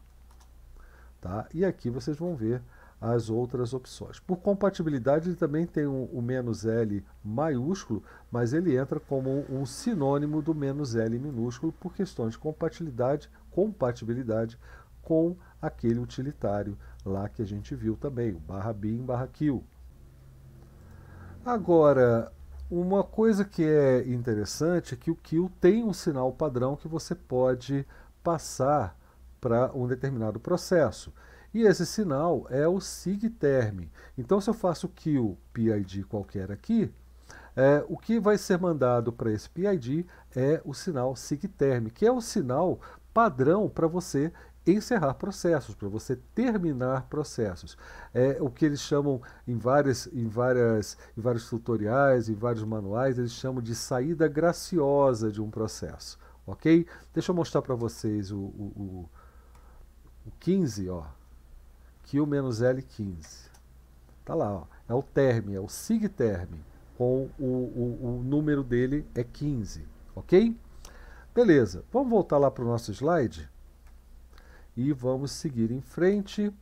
Tá? E aqui vocês vão ver as outras opções. Por compatibilidade, ele também tem o um, um menos L maiúsculo, mas ele entra como um sinônimo do menos L minúsculo por questões de compatibilidade, compatibilidade com aquele utilitário lá que a gente viu também, o barra bin, barra kill. Agora, uma coisa que é interessante é que o kill tem um sinal padrão que você pode passar para um determinado processo. E esse sinal é o SIGTERM. Então, se eu faço kill PID qualquer aqui, é, o que vai ser mandado para esse PID é o sinal SIGTERM, que é o sinal padrão para você encerrar processos, para você terminar processos. É o que eles chamam em, várias, em, várias, em vários tutoriais, em vários manuais, eles chamam de saída graciosa de um processo. Ok? Deixa eu mostrar para vocês o, o, o, o 15, ó. Q menos L15. Está lá, ó. é o term, é o sig term, com o, o, o número dele é 15, ok? Beleza, vamos voltar lá para o nosso slide e vamos seguir em frente.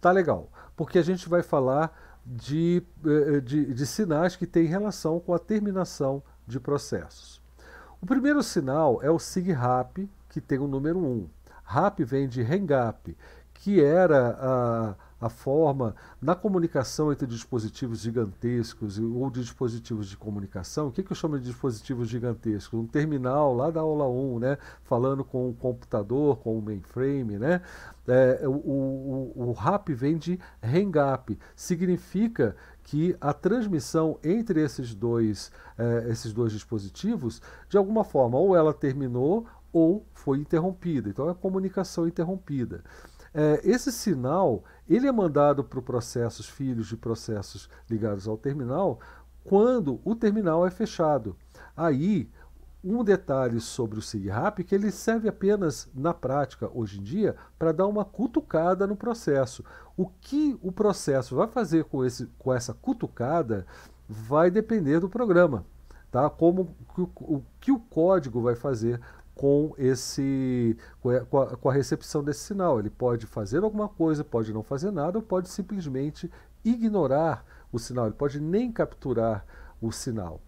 Tá legal, porque a gente vai falar de, eh, eh, de, de sinais que têm relação com a terminação de processos. O primeiro sinal é o SIGRAP, que tem o número 1. RAP vem de hang up, que era a, a forma na comunicação entre dispositivos gigantescos ou dispositivos de comunicação. O que, que eu chamo de dispositivos gigantescos? Um terminal lá da aula 1, né? falando com o um computador, com o um mainframe. Né? É, o, o, o RAP vem de RENGAP, significa que a transmissão entre esses dois, é, esses dois dispositivos, de alguma forma, ou ela terminou ou foi interrompida. Então, é a comunicação interrompida. É, esse sinal ele é mandado para processos filhos de processos ligados ao terminal quando o terminal é fechado. Aí, um detalhe sobre o SIGRAP que ele serve apenas na prática hoje em dia para dar uma cutucada no processo. O que o processo vai fazer com, esse, com essa cutucada vai depender do programa, tá? Como o, o que o código vai fazer com esse com a, com a, recepção desse sinal. Ele pode fazer alguma coisa, pode não fazer nada, ou pode simplesmente ignorar o sinal. Ele pode nem capturar o sinal.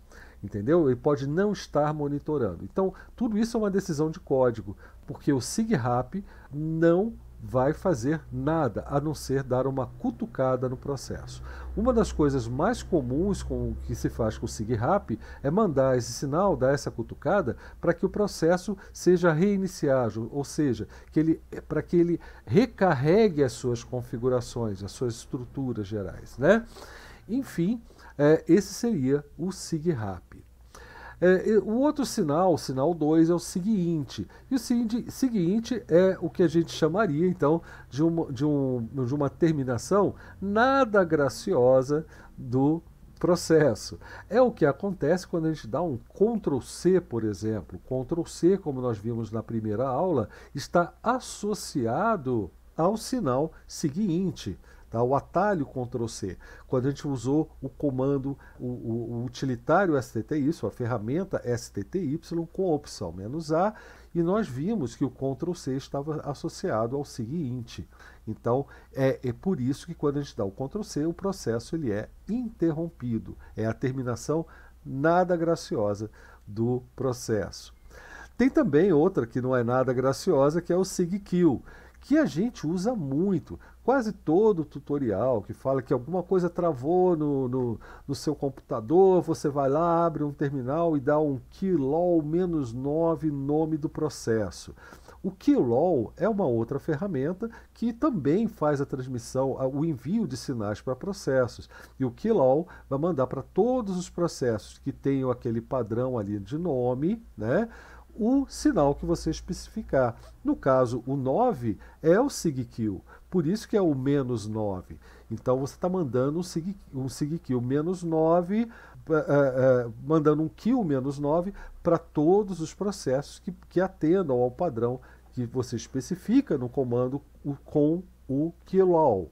Entendeu? Ele pode não estar monitorando. Então, tudo isso é uma decisão de código, porque o SIGRAP não vai fazer nada a não ser dar uma cutucada no processo. Uma das coisas mais comuns com que se faz com o SIGRAP é mandar esse sinal, dar essa cutucada, para que o processo seja reiniciado, ou seja, que ele, para que ele recarregue as suas configurações, as suas estruturas gerais. Né? Enfim, é, esse seria o SIGRAP. É, o outro sinal, o sinal 2, é o seguinte. E o seguinte é o que a gente chamaria, então, de uma, de um, de uma terminação nada graciosa do processo. É o que acontece quando a gente dá um Ctrl C, por exemplo. Ctrl C, como nós vimos na primeira aula, está associado ao sinal seguinte tá? o atalho Ctrl+C. Quando a gente usou o comando, o, o, o utilitário STTY, a ferramenta STTY com a opção "-A", e nós vimos que o Ctrl+C estava associado ao seguinte. Então, é, é por isso que quando a gente dá o Ctrl+C, o processo ele é interrompido. É a terminação nada graciosa do processo. Tem também outra que não é nada graciosa, que é o SIGKILL, que a gente usa muito quase todo tutorial que fala que alguma coisa travou no, no, no, seu computador, você vai lá, abre um terminal e dá um keylaw menos 9 nome do processo. O keylaw é uma outra ferramenta que também faz a transmissão, o envio de sinais para processos. E o keylaw vai mandar para todos os processos que tenham aquele padrão ali de nome, né? o sinal que você especificar. No caso, o 9 é o SIGKILL. Por isso que é o menos 9. Então você está mandando um sig, um sig menos 9, uh, uh, mandando um kill menos 9 para todos os processos que, que atendam ao padrão que você especifica no comando com o killow.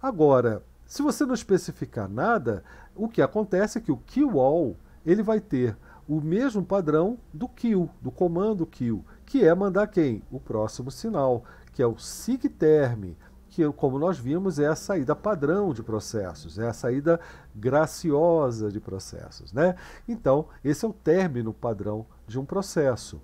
Agora, se você não especificar nada, o que acontece é que o killow ele vai ter o mesmo padrão do kill, do comando kill, que é mandar quem? O próximo sinal, que é o SIG term, que, como nós vimos, é a saída padrão de processos, é a saída graciosa de processos. Né? Então, esse é o término padrão de um processo.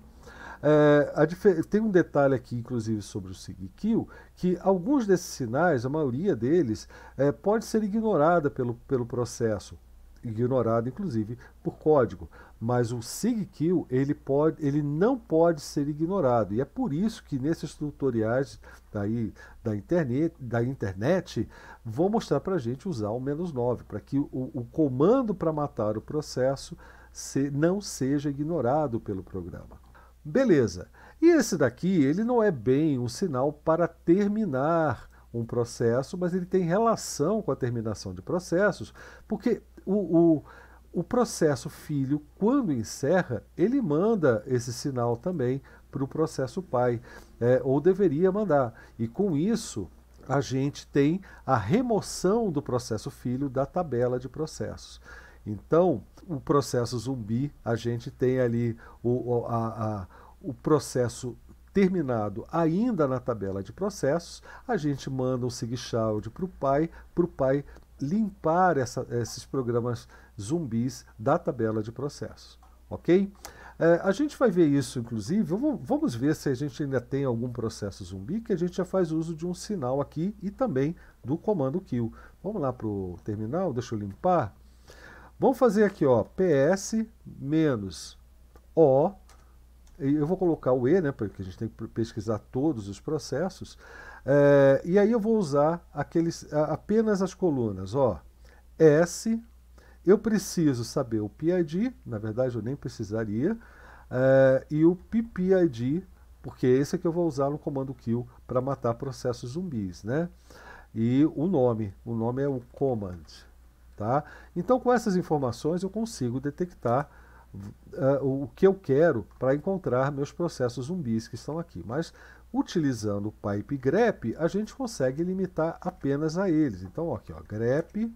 É, tem um detalhe aqui, inclusive, sobre o SIGQ, que alguns desses sinais, a maioria deles, é, pode ser ignorada pelo, pelo processo, ignorada, inclusive, por código. Mas o SIGQ ele, pode, ele não pode ser ignorado. E é por isso que nesses tutoriais daí, da, internet, da internet vou mostrar para a gente usar o menos 9, para que o, o comando para matar o processo se, não seja ignorado pelo programa. Beleza. E esse daqui, ele não é bem um sinal para terminar um processo, mas ele tem relação com a terminação de processos, porque o, o o processo filho, quando encerra, ele manda esse sinal também para o processo pai, é, ou deveria mandar. E com isso, a gente tem a remoção do processo filho da tabela de processos. Então, o processo zumbi, a gente tem ali o, a, a, o processo terminado ainda na tabela de processos, a gente manda um sig para o pai, para o pai limpar essa, esses programas zumbis da tabela de processos, ok? É, a gente vai ver isso, inclusive, vamos ver se a gente ainda tem algum processo zumbi, que a gente já faz uso de um sinal aqui e também do comando kill. Vamos lá para o terminal, deixa eu limpar. Vamos fazer aqui, ó, ps menos o, eu vou colocar o e, né, porque a gente tem que pesquisar todos os processos, é, e aí eu vou usar aqueles, apenas as colunas, ó, s, eu preciso saber o PID, na verdade eu nem precisaria, eh, e o PPID, porque esse é que eu vou usar no comando kill para matar processos zumbis, né? E o nome, o nome é o command, tá? Então com essas informações eu consigo detectar uh, o que eu quero para encontrar meus processos zumbis que estão aqui, mas utilizando o pipe grep, a gente consegue limitar apenas a eles. Então, aqui, ó, grep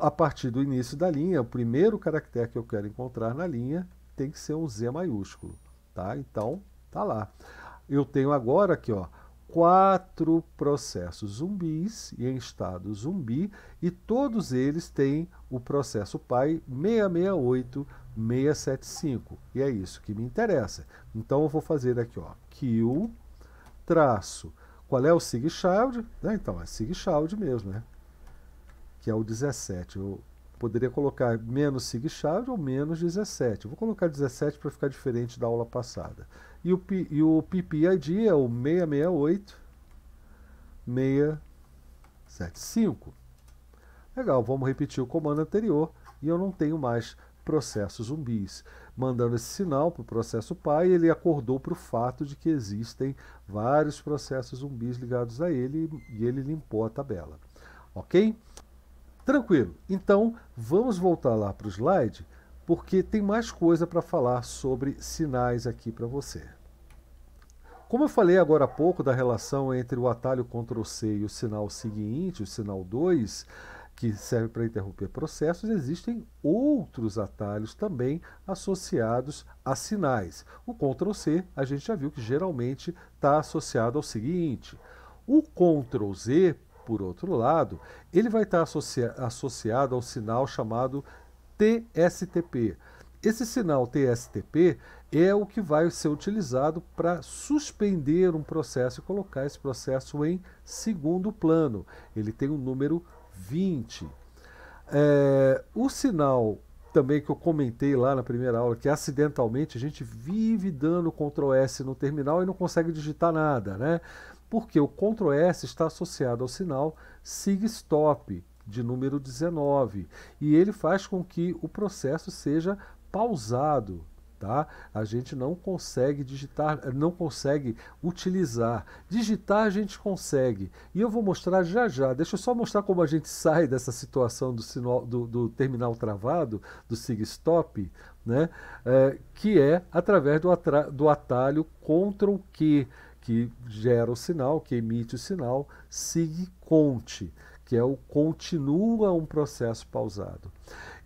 a partir do início da linha, o primeiro caractere que eu quero encontrar na linha tem que ser um Z maiúsculo, tá? Então, tá lá. Eu tenho agora aqui, ó, quatro processos zumbis e em estado zumbi, e todos eles têm o processo pai 668675. E é isso que me interessa. Então eu vou fazer aqui, ó, kill traço. Qual é o sig child? Né? Então é sig child mesmo, né? que é o 17. Eu poderia colocar menos sig chave ou menos 17. Eu vou colocar 17 para ficar diferente da aula passada. E o, P, e o PPID é o 668 675. Legal, vamos repetir o comando anterior e eu não tenho mais processos zumbis. Mandando esse sinal para o processo pai, ele acordou para o fato de que existem vários processos zumbis ligados a ele e ele limpou a tabela. Ok? Tranquilo. Então, vamos voltar lá para o slide, porque tem mais coisa para falar sobre sinais aqui para você. Como eu falei agora há pouco da relação entre o atalho Ctrl+C e o sinal seguinte, o sinal 2, que serve para interromper processos, existem outros atalhos também associados a sinais. O Ctrl+C a gente já viu que geralmente está associado ao seguinte. O Ctrl+Z por outro lado, ele vai estar associa associado ao sinal chamado TSTP. Esse sinal TSTP é o que vai ser utilizado para suspender um processo e colocar esse processo em segundo plano. Ele tem o um número 20. É, o sinal também que eu comentei lá na primeira aula, que acidentalmente a gente vive dando Ctrl S no terminal e não consegue digitar nada, né? porque o Ctrl S está associado ao sinal SIGSTOP de número 19 e ele faz com que o processo seja pausado. Tá? A gente não consegue digitar, não consegue utilizar. Digitar a gente consegue. E eu vou mostrar já já. Deixa eu só mostrar como a gente sai dessa situação do, sinal, do, do terminal travado, do SIGSTOP, né? É, que é através do, do atalho Ctrl Q que gera o sinal, que emite o sinal, sigue conte, que é o continua um processo pausado.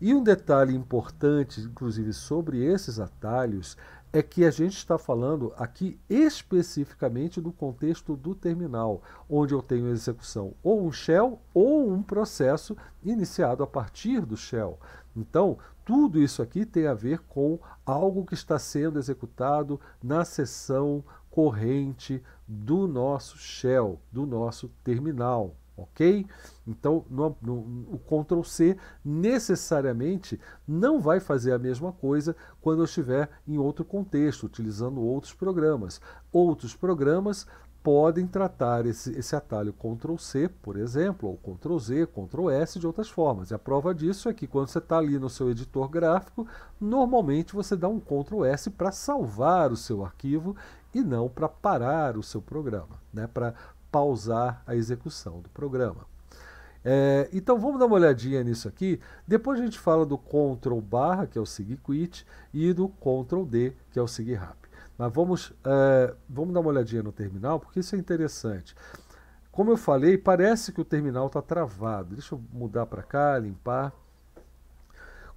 E um detalhe importante, inclusive sobre esses atalhos, é que a gente está falando aqui especificamente do contexto do terminal, onde eu tenho execução ou um shell ou um processo iniciado a partir do shell. Então, tudo isso aqui tem a ver com algo que está sendo executado na sessão corrente do nosso shell, do nosso terminal, ok? Então, no, no, o Ctrl C necessariamente não vai fazer a mesma coisa quando eu estiver em outro contexto, utilizando outros programas. Outros programas podem tratar esse, esse atalho Ctrl C, por exemplo, ou Ctrl Z, Ctrl S de outras formas. E a prova disso é que quando você está ali no seu editor gráfico, normalmente você dá um Ctrl S para salvar o seu arquivo e não para parar o seu programa, né? para pausar a execução do programa. É, então vamos dar uma olhadinha nisso aqui. Depois a gente fala do Ctrl barra, que é o quit, e do Ctrl D, que é o SegRap. Mas vamos, é, vamos dar uma olhadinha no terminal, porque isso é interessante. Como eu falei, parece que o terminal está travado. Deixa eu mudar para cá, limpar.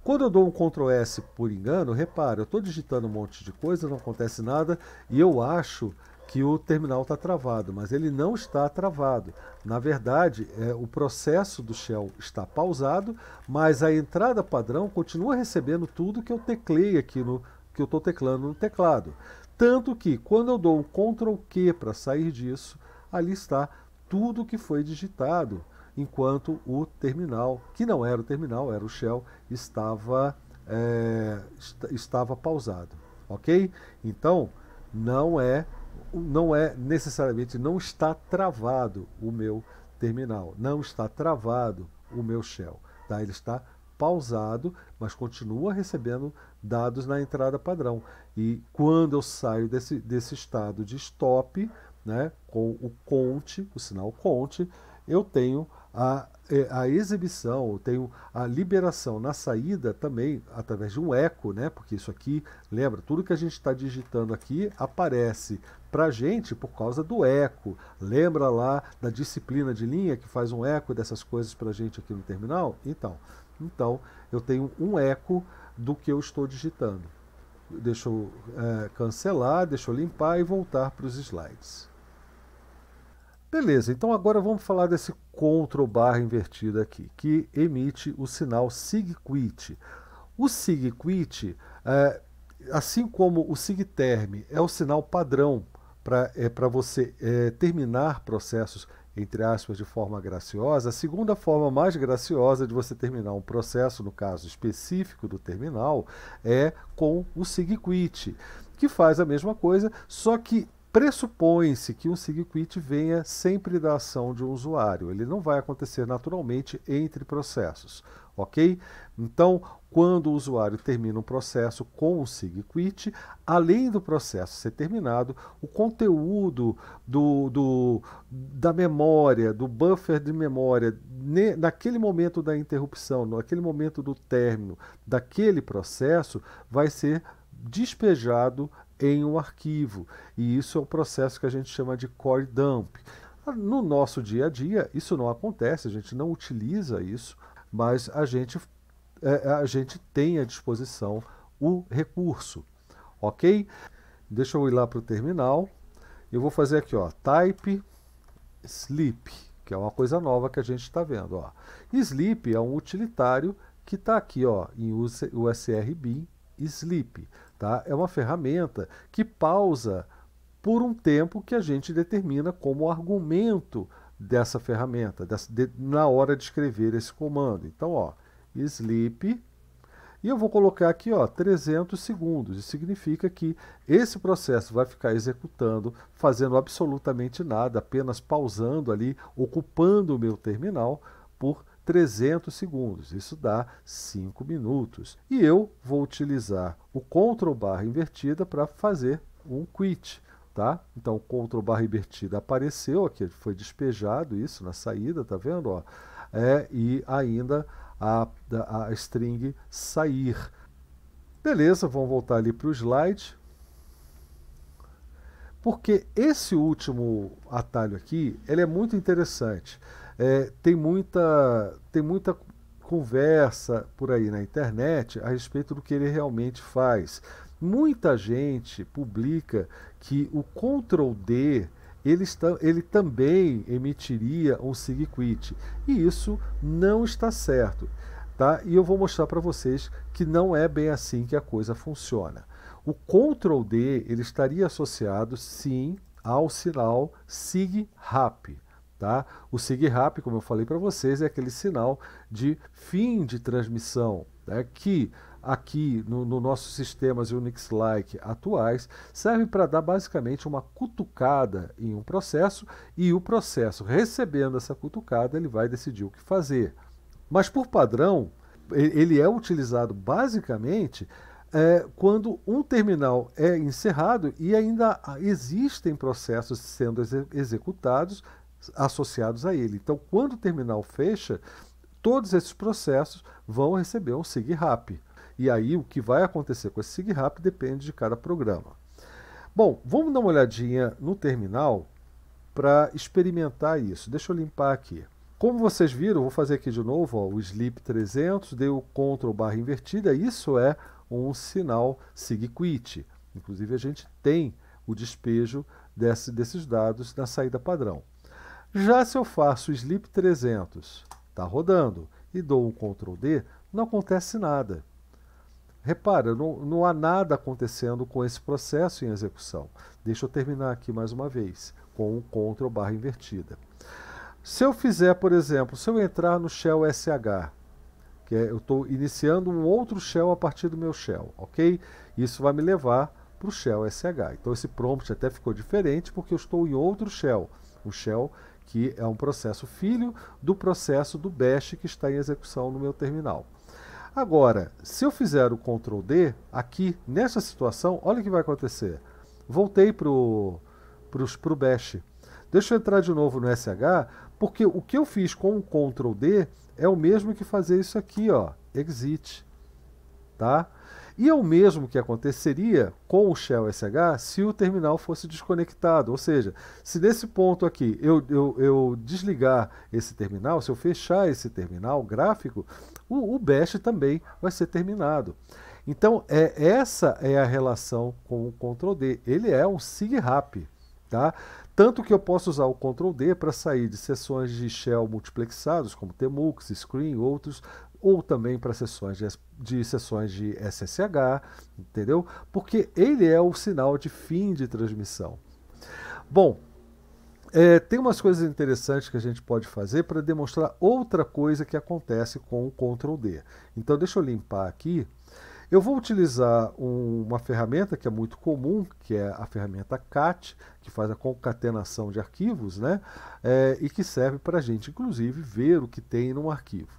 Quando eu dou um Ctrl S por engano, repara, eu estou digitando um monte de coisa, não acontece nada, e eu acho que o terminal está travado, mas ele não está travado. Na verdade, é, o processo do Shell está pausado, mas a entrada padrão continua recebendo tudo que eu teclei aqui no que eu estou teclando no teclado. Tanto que, quando eu dou um Ctrl Q para sair disso, ali está tudo que foi digitado, enquanto o terminal, que não era o terminal, era o shell, estava, é, est estava pausado. Ok? Então, não é, não é necessariamente, não está travado o meu terminal, não está travado o meu shell. Tá? Ele está pausado, mas continua recebendo dados na entrada padrão. E quando eu saio desse, desse estado de stop, né, com o conte, o sinal conte, eu tenho a, é, a exibição, eu tenho a liberação na saída também através de um eco, né? Porque isso aqui, lembra, tudo que a gente está digitando aqui aparece para gente por causa do eco. Lembra lá da disciplina de linha que faz um eco dessas coisas para gente aqui no terminal? Então, então, eu tenho um eco do que eu estou digitando. Deixa eu é, cancelar, deixa eu limpar e voltar para os slides. Beleza, então agora vamos falar desse CTRL barra invertido aqui, que emite o sinal SIGQUIT. O SIGQUIT, é, assim como o SIGTERM, é o sinal padrão para é, você é, terminar processos entre aspas, de forma graciosa, a segunda forma mais graciosa de você terminar um processo, no caso específico do terminal, é com o SIGQUIT, que faz a mesma coisa, só que pressupõe-se que um SIGQUIT venha sempre da ação de um usuário. Ele não vai acontecer naturalmente entre processos ok? Então, quando o usuário termina um processo com o SIGQUIT, além do processo ser terminado, o conteúdo do, do, da memória, do buffer de memória, ne, naquele momento da interrupção, naquele momento do término daquele processo, vai ser despejado em um arquivo. E isso é o processo que a gente chama de core dump. No nosso dia a dia, isso não acontece, a gente não utiliza isso mas a gente, é, é, a gente tem à disposição o recurso, ok? Deixa eu ir lá para o terminal. Eu vou fazer aqui, ó, type sleep, que é uma coisa nova que a gente está vendo, ó. Sleep é um utilitário que está aqui, ó, em USRBIN sleep, tá? É uma ferramenta que pausa por um tempo que a gente determina como argumento dessa ferramenta, dessa, de, na hora de escrever esse comando. Então, ó, sleep, e eu vou colocar aqui, ó, 300 segundos. Isso significa que esse processo vai ficar executando, fazendo absolutamente nada, apenas pausando ali, ocupando o meu terminal por 300 segundos. Isso dá 5 minutos. E eu vou utilizar o Ctrl barra invertida para fazer um quit. Tá? Então, Ctrl barra invertida apareceu, aqui foi despejado isso na saída, tá vendo? Ó? É, e ainda a, a, a string sair. Beleza, vamos voltar ali para o slide. Porque esse último atalho aqui, ele é muito interessante. É, tem, muita, tem muita conversa por aí na internet a respeito do que ele realmente faz. Muita gente publica que o Ctrl D ele, está, ele também emitiria um sigquit E isso não está certo. Tá? E eu vou mostrar para vocês que não é bem assim que a coisa funciona. O Ctrl D ele estaria associado sim ao sinal SIG Tá? O SIG como eu falei para vocês, é aquele sinal de fim de transmissão, né? que aqui nos no nossos sistemas Unix-like atuais serve para dar basicamente uma cutucada em um processo e o processo recebendo essa cutucada ele vai decidir o que fazer. Mas por padrão ele é utilizado basicamente é, quando um terminal é encerrado e ainda existem processos sendo executados associados a ele. Então, quando o terminal fecha, todos esses processos vão receber um SIGRAP. E aí o que vai acontecer com esse SIGRAP depende de cada programa. Bom, vamos dar uma olhadinha no terminal para experimentar isso. Deixa eu limpar aqui. Como vocês viram, vou fazer aqui de novo ó, o sleep 300, dei o CTRL barra invertida, isso é um sinal SIGQUIT. Inclusive a gente tem o despejo desse, desses dados na saída padrão. Já se eu faço o sleep 300, está rodando, e dou um CTRL D, não acontece nada. Repara, não, não há nada acontecendo com esse processo em execução. Deixa eu terminar aqui mais uma vez, com um contra barra invertida. Se eu fizer, por exemplo, se eu entrar no shell sh, que é, eu estou iniciando um outro shell a partir do meu shell, ok? Isso vai me levar para o shell sh. Então esse prompt até ficou diferente porque eu estou em outro shell, um shell que é um processo filho do processo do bash que está em execução no meu terminal. Agora, se eu fizer o Ctrl D aqui, nessa situação, olha o que vai acontecer. Voltei para o Bash. Deixa eu entrar de novo no SH, porque o que eu fiz com o Ctrl D é o mesmo que fazer isso aqui, ó, Exit, tá? E é o mesmo que aconteceria com o Shell SH se o terminal fosse desconectado. Ou seja, se nesse ponto aqui eu, eu, eu desligar esse terminal, se eu fechar esse terminal gráfico, o, o Bash também vai ser terminado. Então, é, essa é a relação com o Ctrl D. Ele é um SIGRAP. Tá? Tanto que eu posso usar o Ctrl D para sair de sessões de shell multiplexados, como Temux, Screen e outros, ou também para sessões de, de, sessões de SSH, entendeu? Porque ele é o sinal de fim de transmissão. Bom, é, tem umas coisas interessantes que a gente pode fazer para demonstrar outra coisa que acontece com o Ctrl D. Então deixa eu limpar aqui. Eu vou utilizar um, uma ferramenta que é muito comum, que é a ferramenta CAT, que faz a concatenação de arquivos, né? É, e que serve para a gente, inclusive, ver o que tem num arquivo.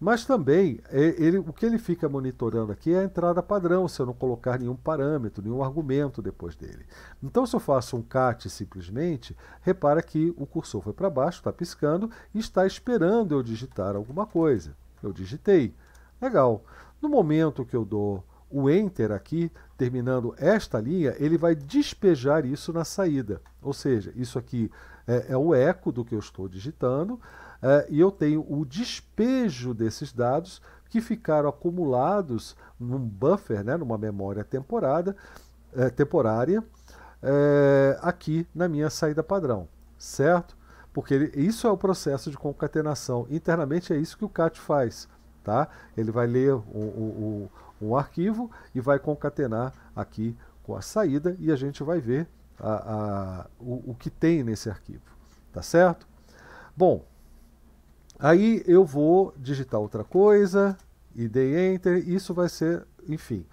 Mas também, é, ele, o que ele fica monitorando aqui é a entrada padrão, se eu não colocar nenhum parâmetro, nenhum argumento depois dele. Então, se eu faço um cat simplesmente, repara que o cursor foi para baixo, está piscando e está esperando eu digitar alguma coisa. Eu digitei. Legal. No momento que eu dou o Enter aqui, terminando esta linha, ele vai despejar isso na saída. Ou seja, isso aqui é, é o eco do que eu estou digitando, é, e eu tenho o despejo desses dados que ficaram acumulados num buffer, né, numa memória temporada, é, temporária, é, aqui na minha saída padrão, certo? Porque ele, isso é o processo de concatenação. Internamente é isso que o CAT faz. Tá? Ele vai ler o, o um arquivo e vai concatenar aqui com a saída e a gente vai ver a, a, o, o que tem nesse arquivo. Tá certo? Bom, aí eu vou digitar outra coisa e dei Enter, isso vai ser, enfim.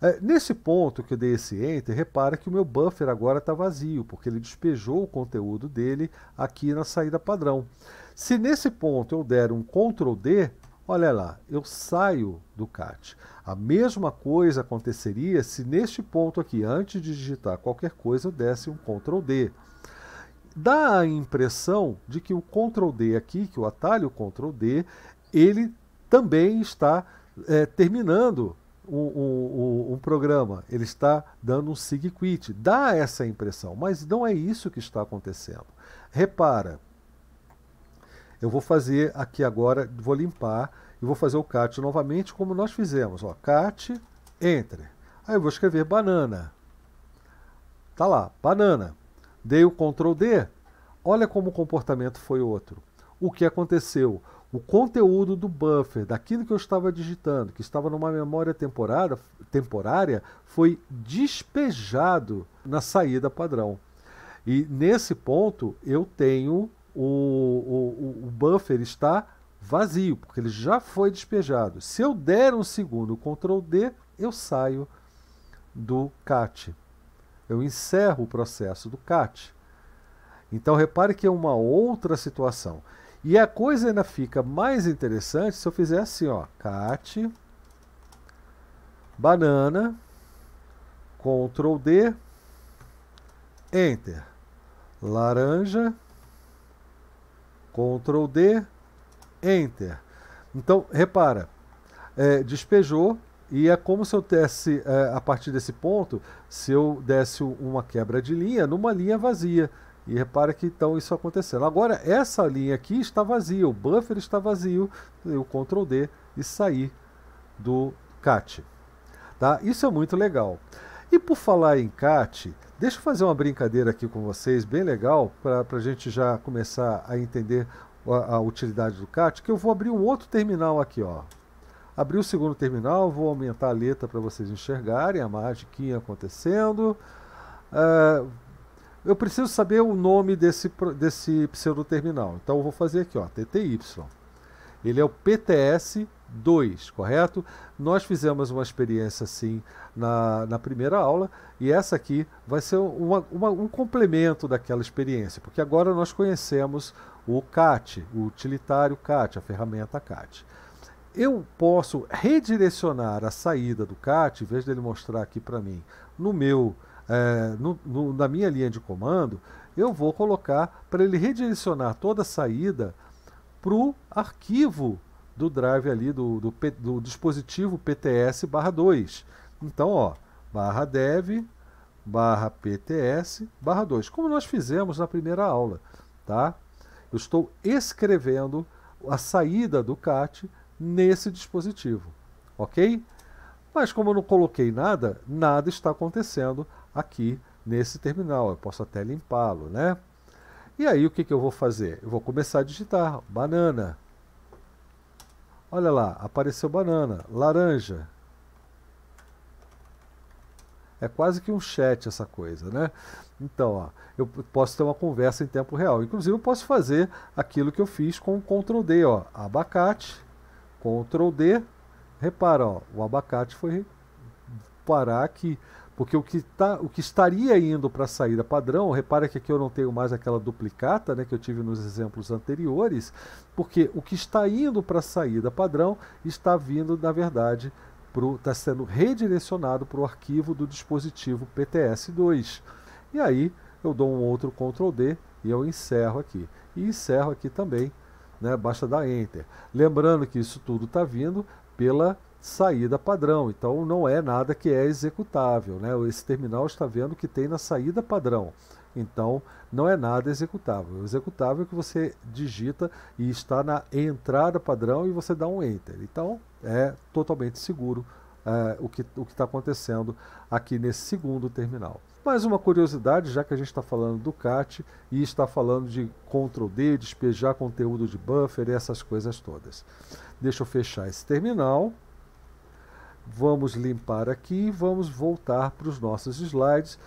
É, nesse ponto que eu dei esse Enter, repara que o meu buffer agora está vazio, porque ele despejou o conteúdo dele aqui na saída padrão. Se nesse ponto eu der um Ctrl D, Olha lá, eu saio do CAT. A mesma coisa aconteceria se neste ponto aqui, antes de digitar qualquer coisa, eu desse um Ctrl D. Dá a impressão de que o Ctrl D aqui, que o atalho Ctrl D, ele também está é, terminando um, programa, ele está dando um sig quit. Dá essa impressão, mas não é isso que está acontecendo. Repara, eu vou fazer aqui agora, vou limpar e vou fazer o cat novamente como nós fizemos. Ó, cat, enter. Aí eu vou escrever banana. Tá lá, banana. Dei o Ctrl D. Olha como o comportamento foi outro. O que aconteceu? O conteúdo do buffer, daquilo que eu estava digitando, que estava numa memória temporária, temporária foi despejado na saída padrão. E nesse ponto eu tenho o, o, o buffer está vazio, porque ele já foi despejado. Se eu der um segundo Ctrl D, eu saio do CAT. Eu encerro o processo do CAT. Então repare que é uma outra situação. E a coisa ainda fica mais interessante se eu fizer assim, ó, cat banana Ctrl D enter. Laranja Ctrl D, Enter. Então, repara, é, despejou e é como se eu desse, é, a partir desse ponto, se eu desse uma quebra de linha numa linha vazia. E repara que então isso acontecendo. Agora, essa linha aqui está vazia, o buffer está vazio, eu Ctrl D e sair do CAT. Tá? Isso é muito legal. E por falar em CAT, Deixa eu fazer uma brincadeira aqui com vocês, bem legal, para a gente já começar a entender a, a, utilidade do CAT, que eu vou abrir um outro terminal aqui, ó. Abri o segundo terminal, vou aumentar a letra para vocês enxergarem a magiquinha acontecendo. Uh, eu preciso saber o nome desse, desse pseudo terminal. Então eu vou fazer aqui, ó, TTY. Ele é o PTS 2, correto? Nós fizemos uma experiência assim na, na primeira aula e essa aqui vai ser uma, uma, um complemento daquela experiência, porque agora nós conhecemos o CAT, o utilitário CAT, a ferramenta CAT. Eu posso redirecionar a saída do CAT, em vez dele mostrar aqui para mim no meu, é, no, no, na minha linha de comando, eu vou colocar para ele redirecionar toda a saída para o arquivo do drive ali do, do, do dispositivo PTS barra 2. Então, ó, barra dev barra PTS barra 2, como nós fizemos na primeira aula, tá? Eu estou escrevendo a saída do CAT nesse dispositivo, ok? Mas como eu não coloquei nada, nada está acontecendo aqui nesse terminal. Eu posso até limpá-lo, né? E aí o que, que eu vou fazer? Eu vou começar a digitar banana Olha lá, apareceu banana, laranja. É quase que um chat essa coisa, né? Então, ó, eu posso ter uma conversa em tempo real. Inclusive, eu posso fazer aquilo que eu fiz com o Ctrl D, ó, abacate, Ctrl D. Repara, ó, o abacate foi parar aqui. Porque o que, tá, o que estaria indo para a saída padrão, repara que aqui eu não tenho mais aquela duplicata né, que eu tive nos exemplos anteriores, porque o que está indo para a saída padrão está vindo, na verdade, está sendo redirecionado para o arquivo do dispositivo PTS2. E aí eu dou um outro Ctrl D e eu encerro aqui. E encerro aqui também, né, basta dar Enter. Lembrando que isso tudo está vindo pela saída padrão. Então não é nada que é executável. Né? Esse terminal está vendo que tem na saída padrão. Então não é nada executável. O executável é que você digita e está na entrada padrão e você dá um enter. Então é totalmente seguro é, o que o está acontecendo aqui nesse segundo terminal. Mais uma curiosidade, já que a gente está falando do CAT e está falando de Ctrl D, despejar conteúdo de buffer e essas coisas todas. Deixa eu fechar esse terminal Vamos limpar aqui e vamos voltar para os nossos slides,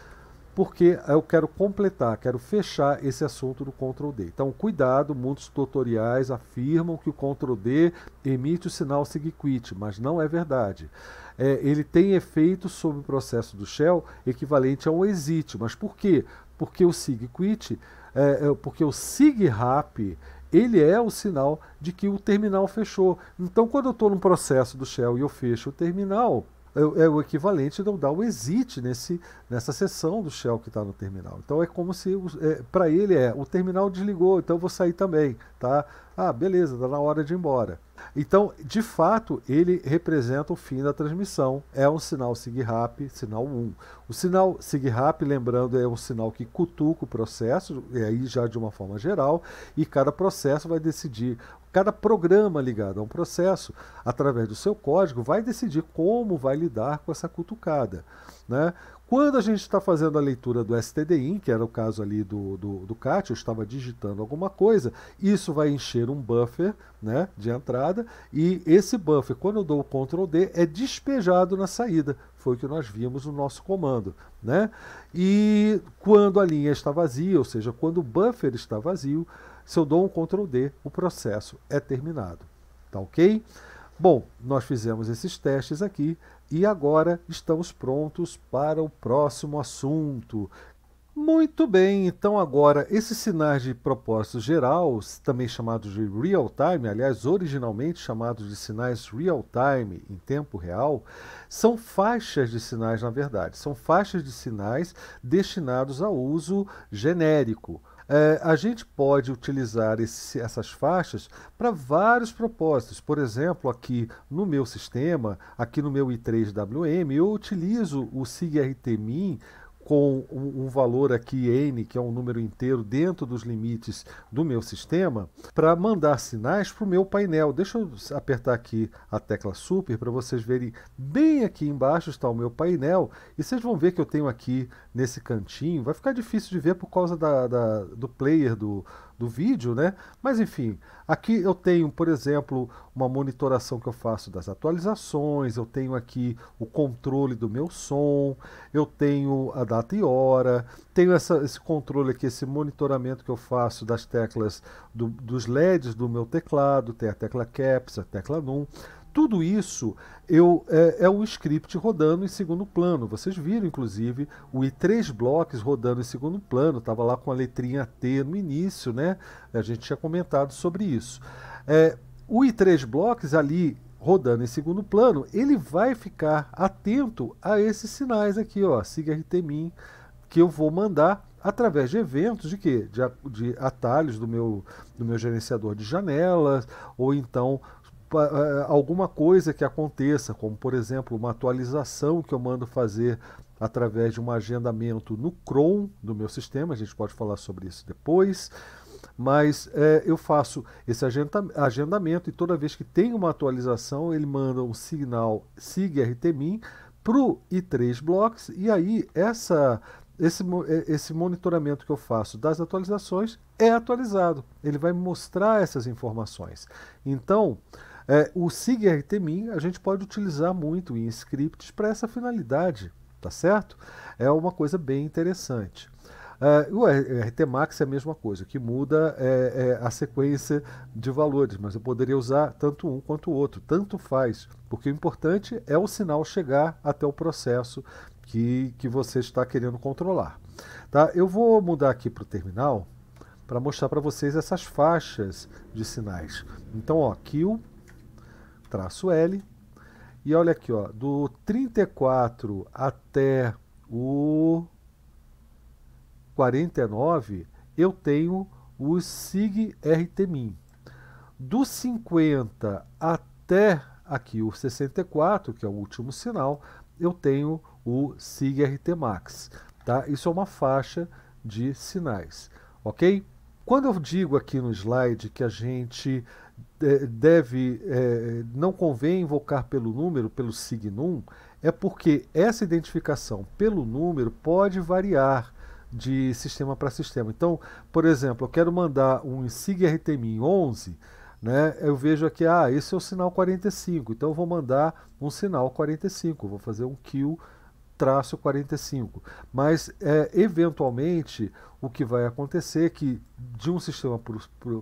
porque eu quero completar, quero fechar esse assunto do Ctrl D. Então, cuidado, muitos tutoriais afirmam que o Ctrl D emite o sinal SIGQUIT, mas não é verdade. É, ele tem efeito sobre o processo do shell equivalente a um exit, mas por quê? Porque o SIGQUIT, é, é, porque o SIGRAP ele é o sinal de que o terminal fechou. Então, quando eu estou num processo do Shell e eu fecho o terminal, é, é o equivalente de eu dar o exit nesse, nessa sessão do shell que está no terminal. Então é como se, é, para ele é, o terminal desligou, então eu vou sair também, tá? Ah, beleza, está na hora de ir embora. Então, de fato, ele representa o fim da transmissão. É um sinal SIGRAP, sinal 1. O sinal SIGRAP, lembrando, é um sinal que cutuca o processo, e aí já de uma forma geral, e cada processo vai decidir Cada programa ligado a um processo, através do seu código, vai decidir como vai lidar com essa cutucada. Né? Quando a gente está fazendo a leitura do STDIN, que era o caso ali do, do, do CAT, eu estava digitando alguma coisa, isso vai encher um buffer né, de entrada, e esse buffer, quando eu dou o Ctrl D, é despejado na saída. Foi o que nós vimos no nosso comando. Né? E quando a linha está vazia, ou seja, quando o buffer está vazio, se eu dou um Ctrl D, o processo é terminado. Tá ok? Bom, nós fizemos esses testes aqui e agora estamos prontos para o próximo assunto. Muito bem, então agora esses sinais de propósito geral, também chamados de real time, aliás, originalmente chamados de sinais real time, em tempo real, são faixas de sinais, na verdade, são faixas de sinais destinados ao uso genérico. É, a gente pode utilizar esse, essas faixas para vários propósitos. Por exemplo, aqui no meu sistema, aqui no meu i3WM, eu utilizo o SIGRT-MIN com um, valor aqui n, que é um número inteiro dentro dos limites do meu sistema, para mandar sinais para o meu painel. Deixa eu apertar aqui a tecla super para vocês verem bem aqui embaixo está o meu painel e vocês vão ver que eu tenho aqui nesse cantinho, vai ficar difícil de ver por causa da, da do player do, do vídeo, né? Mas enfim, aqui eu tenho, por exemplo, uma monitoração que eu faço das atualizações, eu tenho aqui o controle do meu som, eu tenho a data e hora, tenho essa, esse controle aqui, esse monitoramento que eu faço das teclas do, dos LEDs do meu teclado, tem a tecla CAPS, a tecla NUM tudo isso eu, é, é, o script rodando em segundo plano. Vocês viram, inclusive, o i3 Blocks rodando em segundo plano, estava lá com a letrinha T no início, né? A gente tinha comentado sobre isso. É, o i3 Blocks ali rodando em segundo plano, ele vai ficar atento a esses sinais aqui, ó, siga RTMIN, que eu vou mandar através de eventos de quê? De, de atalhos do meu, do meu gerenciador de janelas, ou então eh, alguma coisa que aconteça, como por exemplo uma atualização que eu mando fazer através de um agendamento no Chrome do meu sistema, a gente pode falar sobre isso depois, mas é, eu faço esse agendamento e toda vez que tem uma atualização ele manda um sinal SIG RTMIN para o i3 Blocks e aí essa esse, eh, esse monitoramento que eu faço das atualizações é atualizado. Ele vai mostrar essas informações. Então, é, o SIGRTMIN a gente pode utilizar muito em scripts para essa finalidade, tá certo? É uma coisa bem interessante. É, o RTMax é a mesma coisa, o que muda é, é, a sequência de valores, mas eu poderia usar tanto um quanto o outro, tanto faz, porque o importante é o sinal chegar até o processo que, que você está querendo controlar. Tá? Eu vou mudar aqui para o terminal para mostrar para vocês essas faixas de sinais. Então, ó, kill traço L. E olha aqui, ó, do 34 até o 49, eu tenho o sig rtmin. Do 50 até aqui o 64, que é o último sinal, eu tenho o sig RTMAX. tá? Isso é uma faixa de sinais, OK? Quando eu digo aqui no slide que a gente deve é, não convém invocar pelo número, pelo signum, é porque essa identificação pelo número pode variar de sistema para sistema. Então, por exemplo, eu quero mandar um SIG RTMI 11, né? Eu vejo aqui, ah, esse é o sinal 45, então eu vou mandar um sinal 45, vou fazer um kill traço 45. Mas é, eventualmente o que vai acontecer é que de um sistema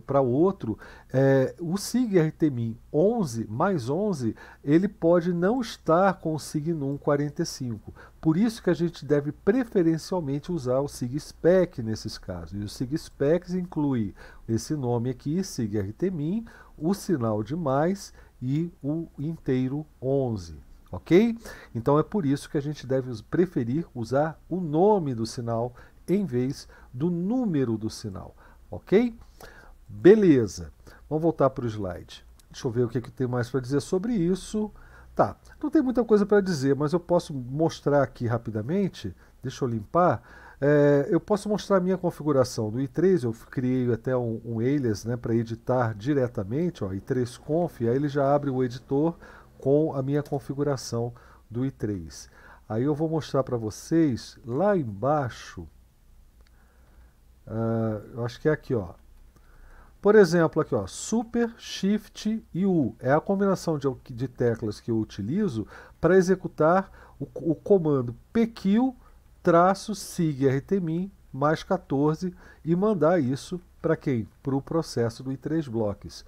para outro, é, o SIG RTMIN 11 mais 11, ele pode não estar com o SIG NUM 45. Por isso que a gente deve preferencialmente usar o SIG SPEC nesses casos. E o SIG SPEC inclui esse nome aqui, SIG RTMIN, o sinal de mais e o inteiro 11, ok? Então é por isso que a gente deve preferir usar o nome do sinal em vez do número do sinal, ok? Beleza. Vamos voltar para o slide. Deixa eu ver o que, é que tem mais para dizer sobre isso. Tá, não tem muita coisa para dizer, mas eu posso mostrar aqui rapidamente. Deixa eu limpar. É, eu posso mostrar a minha configuração do i3. Eu criei até um, um alias né, para editar diretamente, ó, i3conf. Aí ele já abre o editor com a minha configuração do i3. Aí eu vou mostrar para vocês lá embaixo Uh, eu acho que é aqui, ó. Por exemplo, aqui, ó, Super, Shift e U. É a combinação de, de teclas que eu utilizo para executar o, o comando pq traço sig rtmin mais 14 e mandar isso para quem? Para o processo do i3 blocks.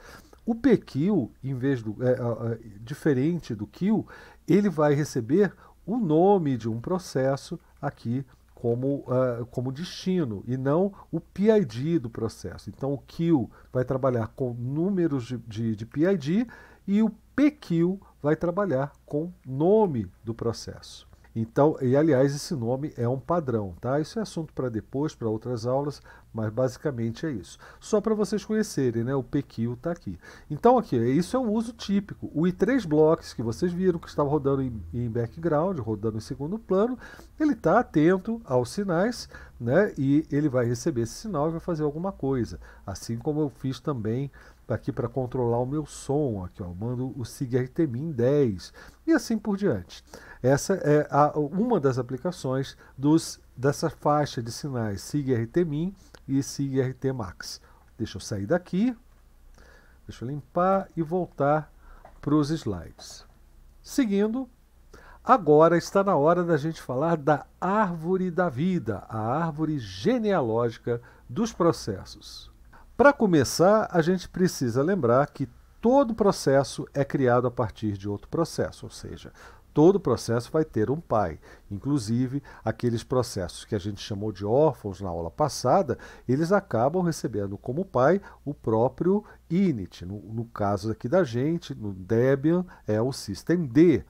O PQ, em vez do, é, é, diferente do Q, ele vai receber o nome de um processo aqui como, uh, como destino e não o PID do processo. Então, o Q vai trabalhar com números de, de, de PID e o PQ vai trabalhar com nome do processo. Então, e aliás, esse nome é um padrão, tá? Isso é assunto para depois, para outras aulas, mas basicamente é isso. Só para vocês conhecerem, né? O PQ está aqui. Então, aqui, é, isso é um uso típico. O i3 blocks que vocês viram que estava rodando em, em background, rodando em segundo plano, ele está atento aos sinais, né? E ele vai receber esse sinal e vai fazer alguma coisa. Assim como eu fiz também aqui para controlar o meu som, aqui ó, mando o Sigertemin 10 e assim por diante. Essa é a, uma das aplicações dos, dessa faixa de sinais Sigertemin e Sigert Max. Deixa eu sair daqui, deixa eu limpar e voltar para os slides. Seguindo, agora está na hora da gente falar da árvore da vida, a árvore genealógica dos processos. Para começar, a gente precisa lembrar que todo processo é criado a partir de outro processo, ou seja, todo processo vai ter um pai. Inclusive, aqueles processos que a gente chamou de órfãos na aula passada, eles acabam recebendo como pai o próprio init. No, no caso aqui da gente, no Debian, é o System D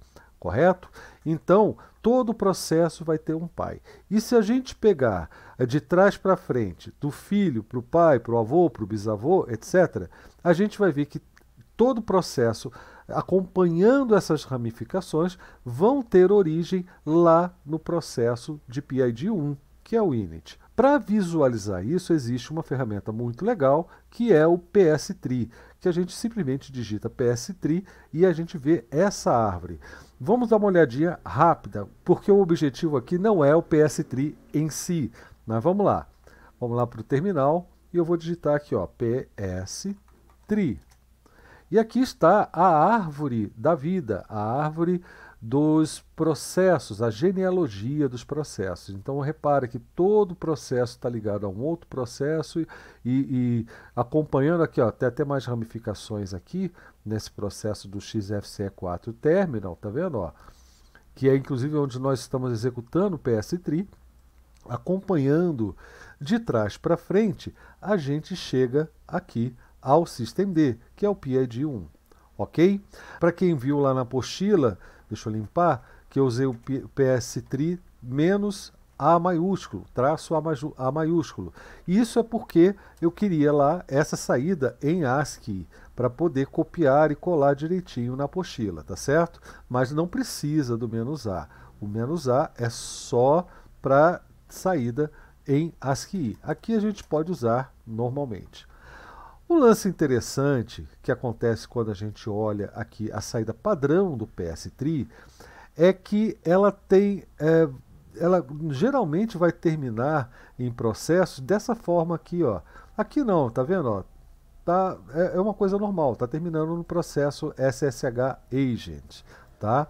correto? Então, todo o processo vai ter um pai. E se a gente pegar eh, de trás para frente, do filho para o pai, para o avô, para o bisavô, etc., a gente vai ver que todo o processo acompanhando essas ramificações vão ter origem lá no processo de PID 1, que é o init. Para visualizar isso, existe uma ferramenta muito legal que é o PS Tree, que a gente simplesmente digita PS Tree e a gente vê essa árvore. Vamos dar uma olhadinha rápida, porque o objetivo aqui não é o PS3 em si. Mas vamos lá. Vamos lá para o terminal e eu vou digitar aqui, ó, PS3. E aqui está a árvore da vida, a árvore dos processos, a genealogia dos processos. Então, repare que todo processo está ligado a um outro processo e, e acompanhando aqui, ó, tem até mais ramificações aqui nesse processo do XFCE4 Terminal, tá vendo? Ó, que é inclusive onde nós estamos executando o PS3, acompanhando de trás para frente, a gente chega aqui ao System D, que é o PID 1, ok? Para quem viu lá na apostila, deixa eu limpar, que eu usei o PS tri menos A maiúsculo, traço A, A maiúsculo. Isso é porque eu queria lá essa saída em ASCII, para poder copiar e colar direitinho na apostila, tá certo? Mas não precisa do menos A. O menos A é só para saída em ASCII. Aqui a gente pode usar normalmente. Um lance interessante que acontece quando a gente olha aqui a saída padrão do PS 3 é que ela tem. É, ela geralmente vai terminar em processos dessa forma aqui, ó. Aqui não, tá vendo? Ó, tá, é, é uma coisa normal, tá terminando no processo SSH Agent, tá?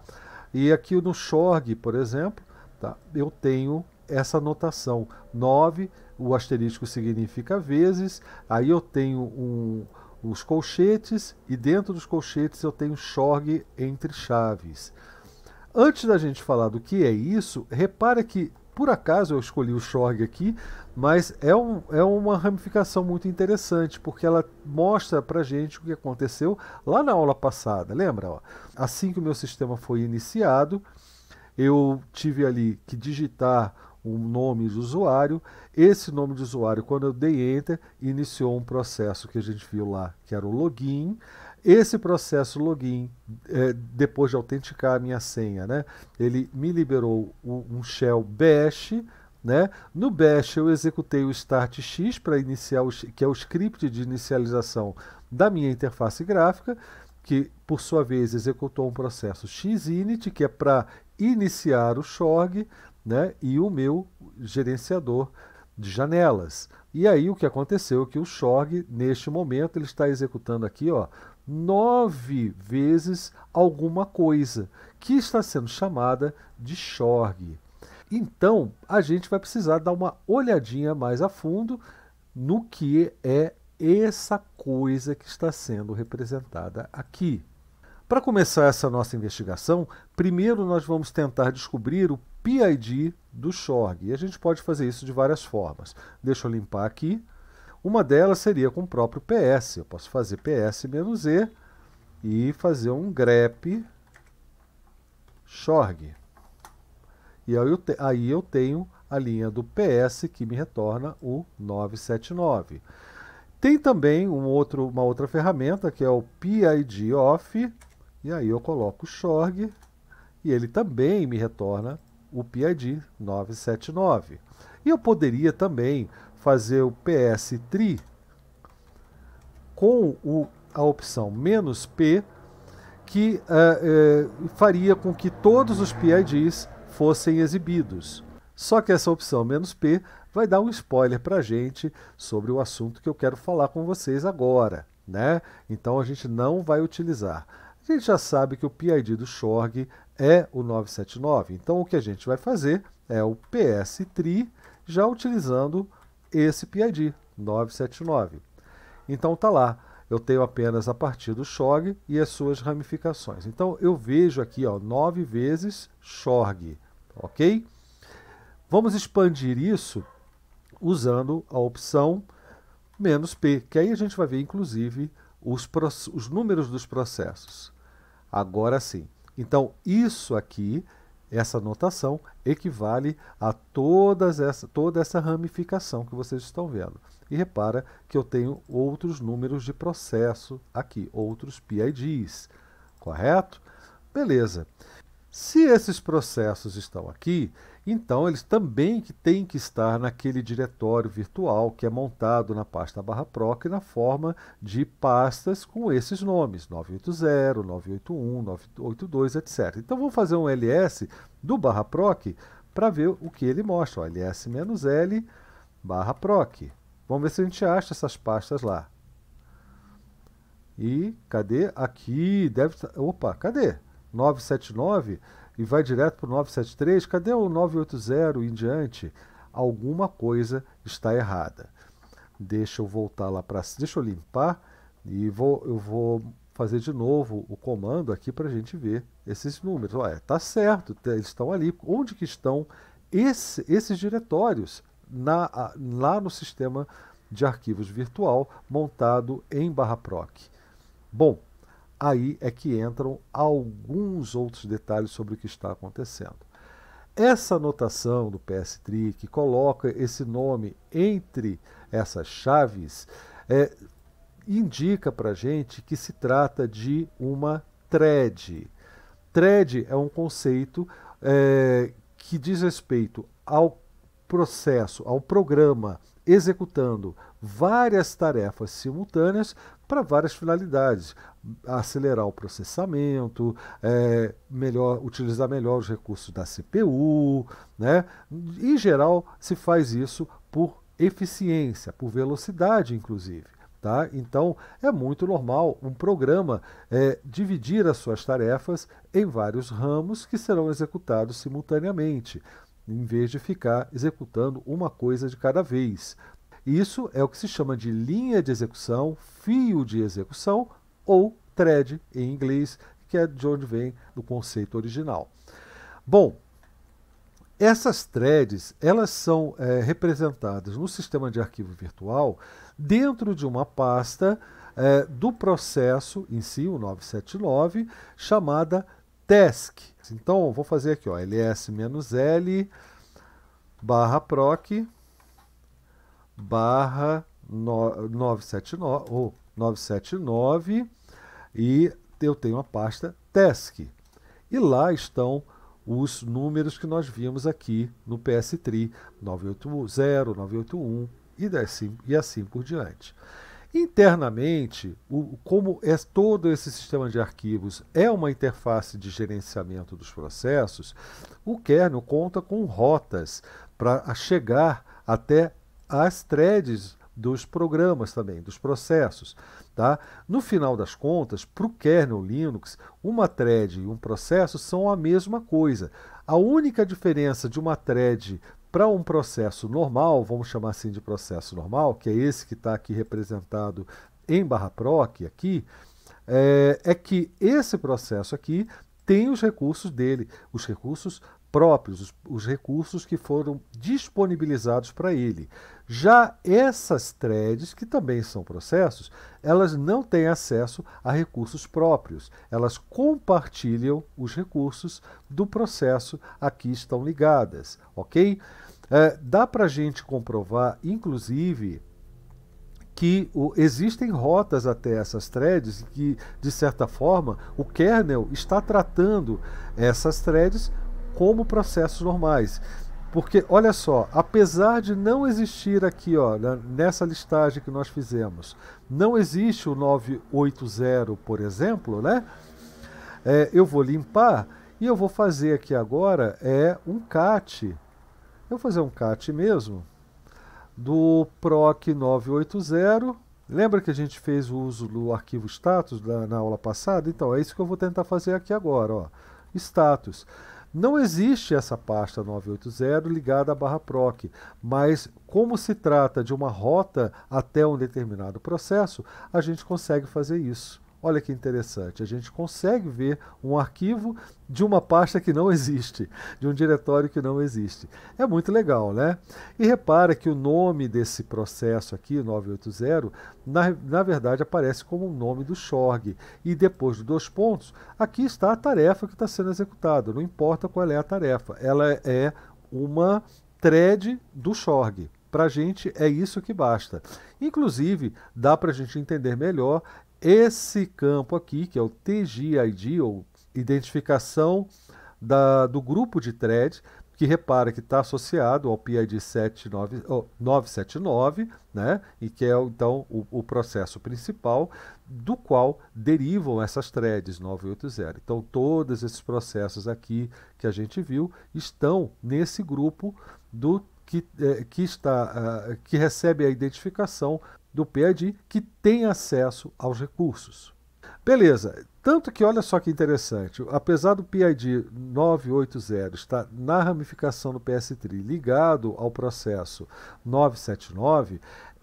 E aqui no Shorg, por exemplo, tá, eu tenho essa notação 9 o asterisco significa vezes, aí eu tenho um, os colchetes e dentro dos colchetes eu tenho shorg entre chaves. Antes da gente falar do que é isso, repara que por acaso eu escolhi o shorg aqui, mas é, um, é uma ramificação muito interessante, porque ela mostra para gente o que aconteceu lá na aula passada, lembra? Ó, assim que o meu sistema foi iniciado, eu tive ali que digitar um nome de usuário. Esse nome de usuário, quando eu dei enter, iniciou um processo que a gente viu lá, que era o login. Esse processo login, é, depois de autenticar a minha senha, né, ele me liberou um shell bash. Né? No bash eu executei o startx para iniciar o, que é o script de inicialização da minha interface gráfica, que por sua vez executou um processo xinit, que é para iniciar o shorg, né? e o meu gerenciador de janelas. E aí o que aconteceu é que o Shorg, neste momento, ele está executando aqui ó, nove vezes alguma coisa, que está sendo chamada de Shorg. Então, a gente vai precisar dar uma olhadinha mais a fundo no que é essa coisa que está sendo representada aqui. Para começar essa nossa investigação, primeiro nós vamos tentar descobrir o PID do Shorg. E a gente pode fazer isso de várias formas. Deixa eu limpar aqui. Uma delas seria com o próprio PS. Eu posso fazer PS-E e fazer um grep Shorg. E aí eu, te, aí eu tenho a linha do PS que me retorna o 979. Tem também um outro, uma outra ferramenta que é o PID off, e aí eu coloco o Shorg e ele também me retorna o PID 979. E eu poderia também fazer o PS TRI com o, a opção menos "-p", que uh, uh, faria com que todos os PIDs fossem exibidos. Só que essa opção menos "-p", vai dar um spoiler para a gente sobre o assunto que eu quero falar com vocês agora. Né? Então a gente não vai utilizar. A gente já sabe que o PID do Shorg é o 979, então o que a gente vai fazer é o PS3 já utilizando esse PID, 979. Então está lá, eu tenho apenas a partir do Shorg e as suas ramificações. Então eu vejo aqui, ó, 9 vezes Shorg, ok? Vamos expandir isso usando a opção menos P, que aí a gente vai ver, inclusive, os, os números dos processos. Agora sim. Então, isso aqui, essa notação, equivale a todas essa, toda essa ramificação que vocês estão vendo. E repara que eu tenho outros números de processo aqui, outros PIDs, correto? Beleza. Se esses processos estão aqui, então eles também que têm que estar naquele diretório virtual que é montado na pasta barra proc na forma de pastas com esses nomes, 980, 981, 982, etc. Então vamos fazer um ls do barra proc para ver o que ele mostra, ls-l barra proc. Vamos ver se a gente acha essas pastas lá. E cadê? Aqui deve... Tá, opa, cadê? 979 e vai direto para o 973, cadê o 980 e em diante? Alguma coisa está errada. Deixa eu voltar lá para deixa eu limpar e vou, eu vou fazer de novo o comando aqui para a gente ver esses números. Olha, tá certo, tá, eles estão ali. Onde que estão esse, esses diretórios? Na, lá no sistema de arquivos virtual montado em barra proc. Bom, aí é que entram alguns outros detalhes sobre o que está acontecendo. Essa notação do PS3 que coloca esse nome entre essas chaves é, indica para gente que se trata de uma thread. Thread é um conceito é, que diz respeito ao processo, ao programa executando várias tarefas simultâneas para várias finalidades, acelerar o processamento, é, melhor, utilizar melhor os recursos da CPU, né? Em geral, se faz isso por eficiência, por velocidade, inclusive. Tá? Então, é muito normal um programa é, dividir as suas tarefas em vários ramos que serão executados simultaneamente, em vez de ficar executando uma coisa de cada vez. Isso é o que se chama de linha de execução, fio de execução ou thread em inglês, que é de onde vem o conceito original. Bom, essas threads elas são é, representadas no sistema de arquivo virtual dentro de uma pasta é, do processo em si, o 979, chamada task. Então, vou fazer aqui, ó, ls-l barra proc barra 979, ou e eu tenho a pasta task. E lá estão os números que nós vimos aqui no PS3, 980, 981 e assim, e assim por diante. Internamente, o, como é todo esse sistema de arquivos é uma interface de gerenciamento dos processos, o kernel conta com rotas para chegar até as threads dos programas também, dos processos. Tá? No final das contas, para o kernel Linux, uma thread e um processo são a mesma coisa. A única diferença de uma thread para um processo normal, vamos chamar assim de processo normal, que é esse que está aqui representado em barra proc aqui, é, é que esse processo aqui tem os recursos dele, os recursos próprios, os, os recursos que foram disponibilizados para ele. Já essas threads, que também são processos, elas não têm acesso a recursos próprios. Elas compartilham os recursos do processo a que estão ligadas, ok? É, dá para a gente comprovar, inclusive, que o, existem rotas até essas threads que, de certa forma, o kernel está tratando essas threads como processos normais. Porque, olha só, apesar de não existir aqui, ó, nessa listagem que nós fizemos, não existe o 980, por exemplo, né? É, eu vou limpar e eu vou fazer aqui agora é um cat. Eu vou fazer um cat mesmo do PROC 980. Lembra que a gente fez o uso do arquivo status da, na aula passada? Então, é isso que eu vou tentar fazer aqui agora. Ó. Status. Não existe essa pasta 980 ligada à barra PROC, mas como se trata de uma rota até um determinado processo, a gente consegue fazer isso. Olha que interessante, a gente consegue ver um arquivo de uma pasta que não existe, de um diretório que não existe. É muito legal, né? E repara que o nome desse processo aqui, 980, na, na verdade aparece como o nome do Shorg. E depois de dois pontos, aqui está a tarefa que está sendo executada, não importa qual é a tarefa, ela é uma thread do Shorg. Para a gente é isso que basta. Inclusive, dá para a gente entender melhor esse campo aqui, que é o TGID, ou identificação da, do grupo de thread, que repara que está associado ao PID 979, né? e que é então o, o, processo principal do qual derivam essas threads 980. Então, todos esses processos aqui que a gente viu estão nesse grupo do que, eh, que, está, uh, que recebe a identificação do PID que tem acesso aos recursos. Beleza, tanto que olha só que interessante, apesar do PID 980 estar na ramificação do PS3 ligado ao processo 979,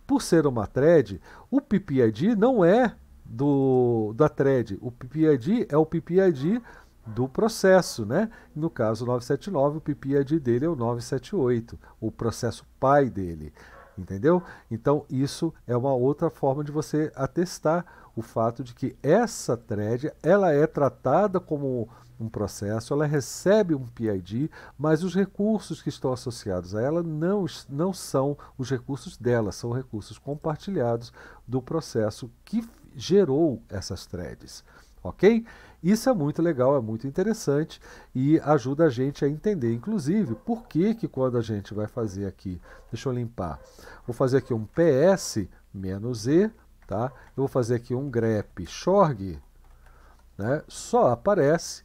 por ser uma thread, o PPID não é do da thread, o PPID é o PPID do processo, né? No caso 979, o PPID dele é o 978, o processo pai dele entendeu? Então isso é uma outra forma de você atestar o fato de que essa thread ela é tratada como um processo, ela recebe um PID, mas os recursos que estão associados a ela não, não são os recursos dela, são recursos compartilhados do processo que gerou essas threads ok? Isso é muito legal, é muito interessante e ajuda a gente a entender, inclusive, por que, que quando a gente vai fazer aqui, deixa eu limpar, vou fazer aqui um ps menos e, tá? Eu vou fazer aqui um grep shorg, né? Só aparece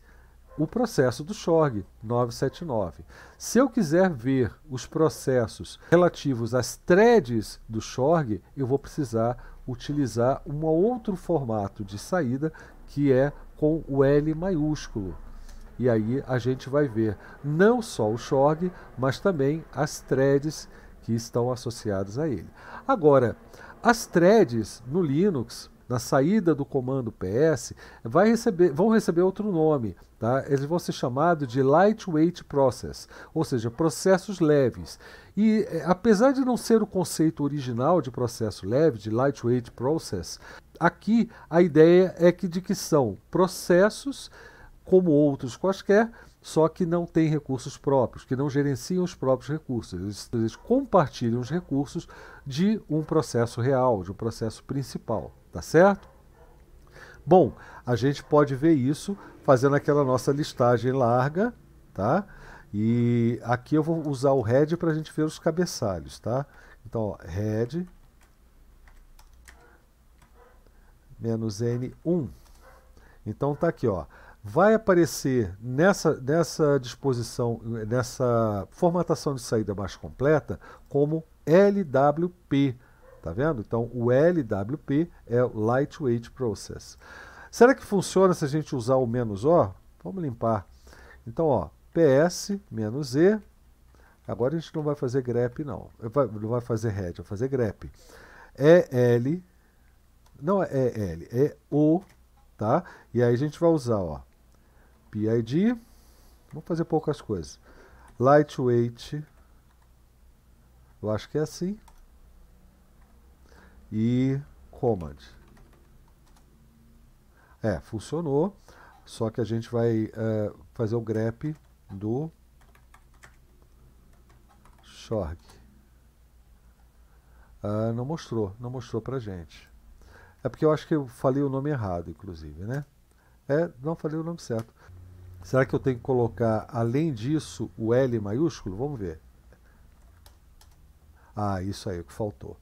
o processo do Shorg 979. Se eu quiser ver os processos relativos às threads do Shorg, eu vou precisar utilizar um outro formato de saída que é com o L maiúsculo. E aí a gente vai ver não só o Shorg, mas também as threads que estão associadas a ele. Agora, as threads no Linux, na saída do comando ps, vai receber, vão receber outro nome. Tá? Eles vão ser chamados de lightweight process, ou seja, processos leves. E eh, apesar de não ser o conceito original de processo leve, de lightweight process, Aqui a ideia é que de que são processos como outros quaisquer, só que não têm recursos próprios, que não gerenciam os próprios recursos. Eles, eles compartilham os recursos de um processo real, de um processo principal, tá certo? Bom, a gente pode ver isso fazendo aquela nossa listagem larga, tá? E aqui eu vou usar o head para a gente ver os cabeçalhos, tá? Então, ó, head, menos N1. Então tá aqui, ó. Vai aparecer nessa, nessa disposição, nessa formatação de saída mais completa, como LWP. Tá vendo? Então o LWP é Lightweight Process. Será que funciona se a gente usar o menos O? Vamos limpar. Então, ó, PS menos E. Agora a gente não vai fazer grep, não. Não vai fazer head, vai fazer grep. EL não é, é, é L, é O, tá? E aí a gente vai usar, ó, PID, vamos fazer poucas coisas. Lightweight, eu acho que é assim. E command. É, funcionou. Só que a gente vai uh, fazer o grep do Shorg. Uh, não mostrou, não mostrou pra gente. É porque eu acho que eu falei o nome errado, inclusive, né? É, não falei o nome certo. Será que eu tenho que colocar, além disso, o L maiúsculo? Vamos ver. Ah, isso aí é o que faltou.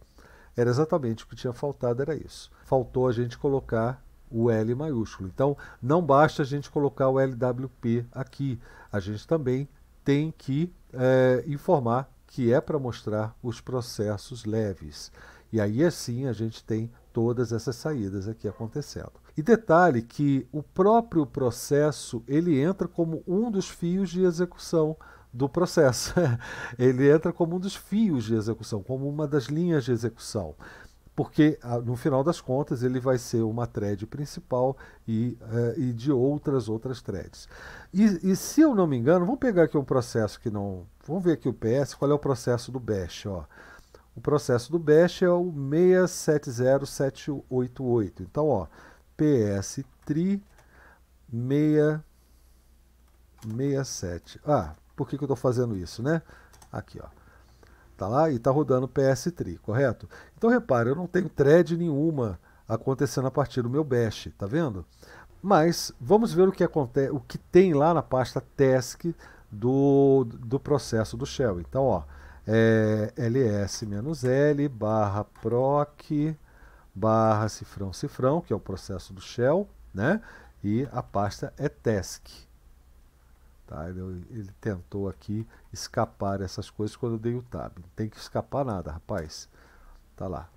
Era exatamente o que tinha faltado, era isso. Faltou a gente colocar o L maiúsculo. Então, não basta a gente colocar o LWP aqui. A gente também tem que é, informar que é para mostrar os processos leves. E aí, assim, a gente tem todas essas saídas aqui acontecendo. E detalhe que o próprio processo ele entra como um dos fios de execução do processo. ele entra como um dos fios de execução, como uma das linhas de execução. Porque, no final das contas, ele vai ser uma thread principal e, uh, e de outras outras threads. E, e, se eu não me engano, vamos pegar aqui um processo que não. Vamos ver aqui o PS, qual é o processo do Bash. Ó. O processo do Bash é o 670788. Então, ó, PS tri 667. Ah, por que, que eu estou fazendo isso, né? Aqui, ó. Tá lá e tá rodando PS tri, correto? Então repara, eu não tenho thread nenhuma acontecendo a partir do meu bash, tá vendo? Mas vamos ver o que acontece, o que tem lá na pasta task do, do processo do shell. Então, ó, é ls-l barra proc barra cifrão cifrão, que é o processo do shell, né? E a pasta é task. Tá? Ele, ele, tentou aqui escapar essas coisas quando eu dei o tab. Não tem que escapar nada, rapaz. Tá lá.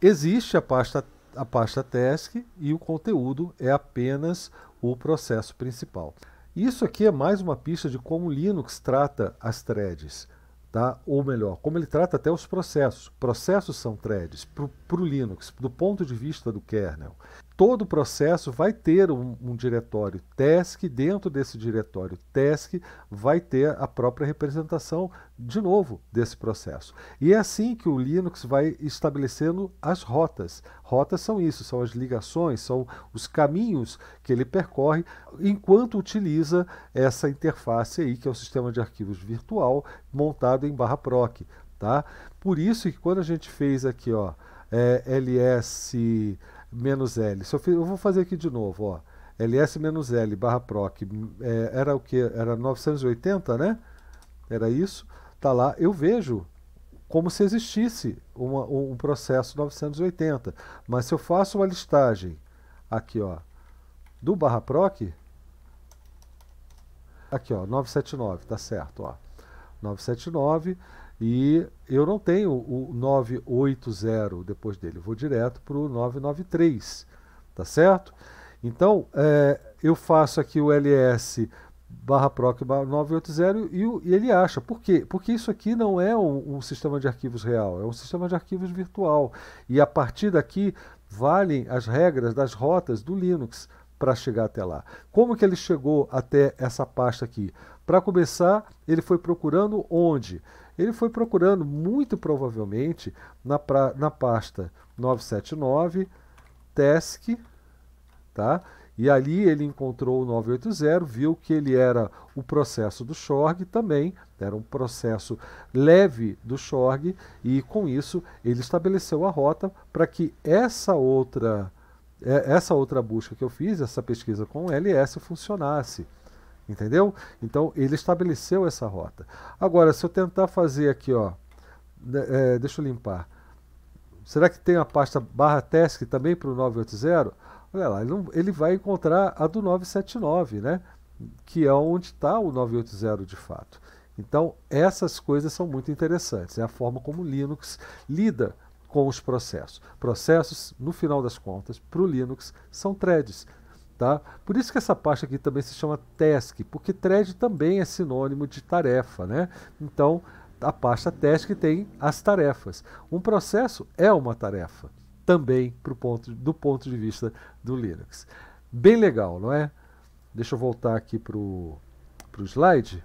Existe a pasta a pasta task e o conteúdo é apenas o processo principal. Isso aqui é mais uma pista de como o Linux trata as threads. Tá? Ou melhor, como ele trata até os processos. Processos são threads para o Linux, do ponto de vista do kernel todo o processo vai ter um, um, diretório TESC, dentro desse diretório TESC vai ter a própria representação, de novo, desse processo. E é assim que o Linux vai estabelecendo as rotas. Rotas são isso, são as ligações, são os caminhos que ele percorre enquanto utiliza essa interface aí, que é o sistema de arquivos virtual montado em barra proc. Tá? Por isso que quando a gente fez aqui, ó, é, ls menos L. Se eu, fiz, eu vou fazer aqui de novo, ó. LS menos L barra PROC é, era o que? Era 980, né? Era isso. Tá lá. Eu vejo como se existisse uma, um processo 980. Mas se eu faço uma listagem aqui, ó, do barra PROC, aqui, ó, 979, tá certo, ó. 979 e eu não tenho o 980 depois dele, vou direto para o 993, tá certo? Então, é, eu faço aqui o ls barra proc 980 e, e, ele acha. Por quê? Porque isso aqui não é um, um sistema de arquivos real, é um sistema de arquivos virtual. E a partir daqui valem as regras das rotas do Linux para chegar até lá. Como que ele chegou até essa pasta aqui? Para começar, ele foi procurando onde? Ele foi procurando, muito provavelmente, na, pra, na pasta 979, TESC, tá? E ali ele encontrou o 980, viu que ele era o processo do Shorg também, era um processo leve do Shorg, e com isso ele estabeleceu a rota para que essa outra, é, essa outra busca que eu fiz, essa pesquisa com o LS, funcionasse. Entendeu? Então ele estabeleceu essa rota. Agora, se eu tentar fazer aqui, ó, é, deixa eu limpar. Será que tem a pasta barra task também para o 980? Olha lá, ele, não, ele, vai encontrar a do 979, né? Que é onde está o 980 de fato. Então, essas coisas são muito interessantes. É a forma como o Linux lida com os processos. Processos, no final das contas, para o Linux, são threads, Tá? Por isso que essa pasta aqui também se chama task, porque thread também é sinônimo de tarefa. Né? Então, a pasta task tem as tarefas. Um processo é uma tarefa, também pro ponto, do ponto de vista do Linux. Bem legal, não é? Deixa eu voltar aqui para o slide.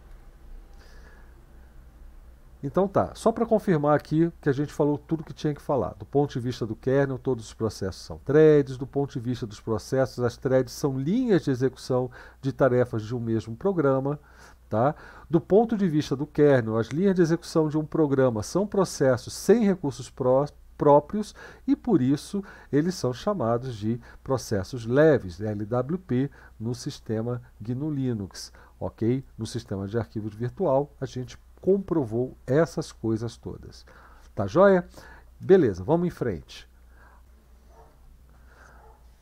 Então tá, só para confirmar aqui que a gente falou tudo que tinha que falar. Do ponto de vista do kernel, todos os processos são threads, do ponto de vista dos processos, as threads são linhas de execução de tarefas de um mesmo programa, tá? Do ponto de vista do kernel, as linhas de execução de um programa são processos sem recursos próprios próprios e por isso eles são chamados de processos leves, LWP, no sistema GNU Linux, ok? No sistema de arquivos virtual, a gente comprovou essas coisas todas. Tá joia? Beleza, vamos em frente.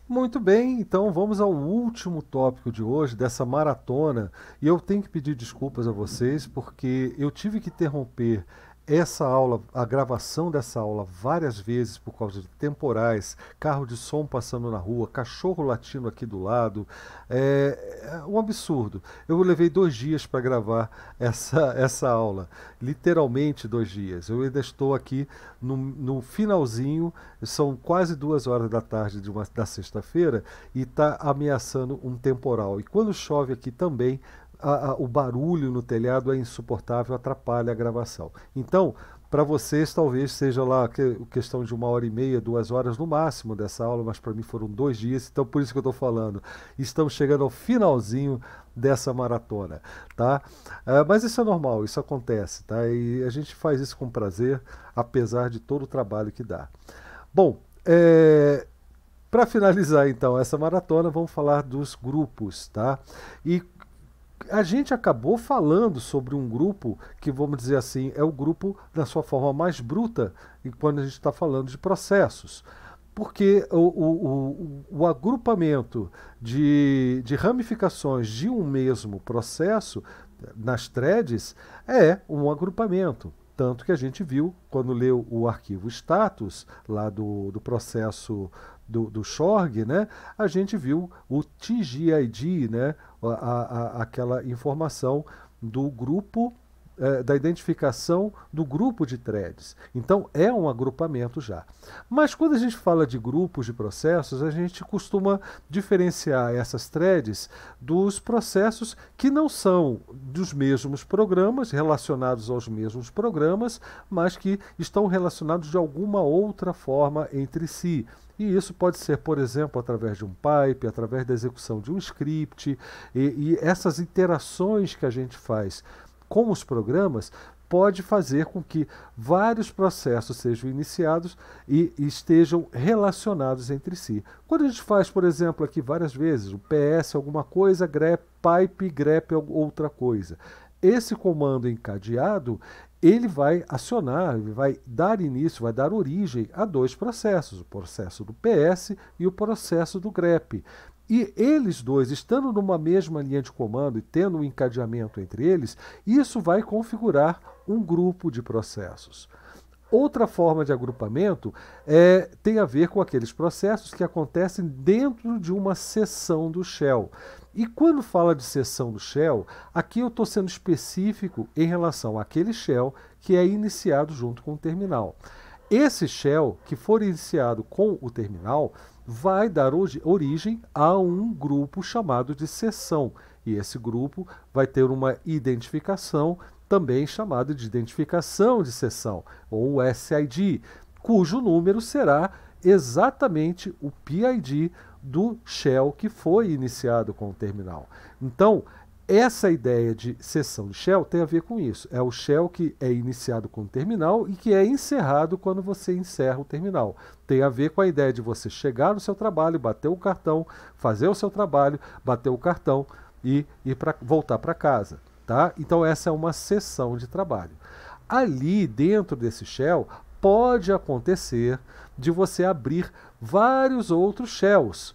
Muito bem, então vamos ao último tópico de hoje, dessa maratona. E eu tenho que pedir desculpas a vocês, porque eu tive que interromper essa aula, a gravação dessa aula várias vezes por causa de temporais, carro de som passando na rua, cachorro latindo aqui do lado, é, é um absurdo. Eu levei dois dias para gravar essa, essa aula, literalmente dois dias. Eu ainda estou aqui no, no finalzinho, são quase duas horas da tarde de uma, da sexta-feira e está ameaçando um temporal. E quando chove aqui também, a, a, o barulho no telhado é insuportável, atrapalha a gravação. Então, para vocês talvez seja lá que, questão de uma hora e meia, duas horas no máximo dessa aula, mas para mim foram dois dias, então por isso que eu estou falando. Estamos chegando ao finalzinho dessa maratona, tá? É, mas isso é normal, isso acontece, tá? E a gente faz isso com prazer, apesar de todo o trabalho que dá. Bom, é, para finalizar então essa maratona, vamos falar dos grupos, tá? E a gente acabou falando sobre um grupo que, vamos dizer assim, é o grupo na sua forma mais bruta, e quando a gente está falando de processos. Porque o, o, o, o agrupamento de, de ramificações de um mesmo processo eh, nas threads é um agrupamento. Tanto que a gente viu, quando leu o arquivo status, lá do, do processo do, do Shorg, né, a gente viu o TGID, né, a, a, aquela informação do grupo, eh, da identificação do grupo de threads. Então é um agrupamento já. Mas quando a gente fala de grupos de processos, a gente costuma diferenciar essas threads dos processos que não são dos mesmos programas, relacionados aos mesmos programas, mas que estão relacionados de alguma outra forma entre si. E isso pode ser, por exemplo, através de um pipe, através da execução de um script, e, e essas interações que a gente faz com os programas pode fazer com que vários processos sejam iniciados e estejam relacionados entre si. Quando a gente faz, por exemplo, aqui várias vezes, o ps alguma coisa, grep pipe, grep outra coisa. Esse comando encadeado, ele vai acionar, ele vai dar início, vai dar origem a dois processos, o processo do PS e o processo do GREP. E eles dois, estando numa mesma linha de comando e tendo um encadeamento entre eles, isso vai configurar um grupo de processos. Outra forma de agrupamento é, tem a ver com aqueles processos que acontecem dentro de uma seção do Shell. E quando fala de sessão do shell, aqui eu estou sendo específico em relação àquele shell que é iniciado junto com o terminal. Esse shell que for iniciado com o terminal vai dar origem a um grupo chamado de sessão E esse grupo vai ter uma identificação também chamada de identificação de sessão ou SID, cujo número será exatamente o PID do Shell que foi iniciado com o terminal. Então, essa ideia de sessão de Shell tem a ver com isso. É o Shell que é iniciado com o terminal e que é encerrado quando você encerra o terminal. Tem a ver com a ideia de você chegar no seu trabalho, bater o cartão, fazer o seu trabalho, bater o cartão e ir pra, voltar para casa. Tá? Então, essa é uma sessão de trabalho. Ali, dentro desse Shell, pode acontecer de você abrir vários outros shells.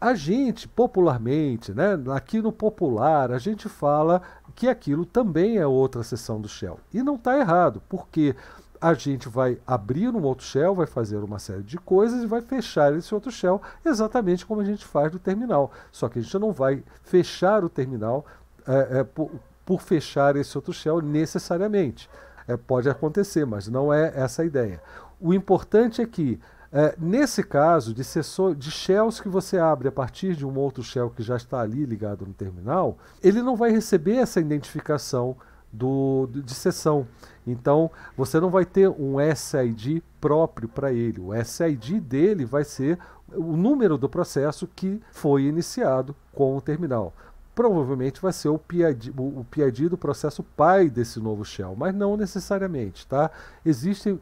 A gente, popularmente, né, aqui no popular, a gente fala que aquilo também é outra sessão do shell. E não está errado, porque a gente vai abrir um outro shell, vai fazer uma série de coisas e vai fechar esse outro shell exatamente como a gente faz no terminal. Só que a gente não vai fechar o terminal é, é, por, por, fechar esse outro shell necessariamente. É, pode acontecer, mas não é essa a ideia. O importante é que, é, nesse caso de, sessor, de shells que você abre a partir de um outro shell que já está ali ligado no terminal, ele não vai receber essa identificação do, de sessão. Então, você não vai ter um SID próprio para ele. O SID dele vai ser o número do processo que foi iniciado com o terminal. Provavelmente vai ser o PID, o PID do processo pai desse novo shell, mas não necessariamente, tá? Existem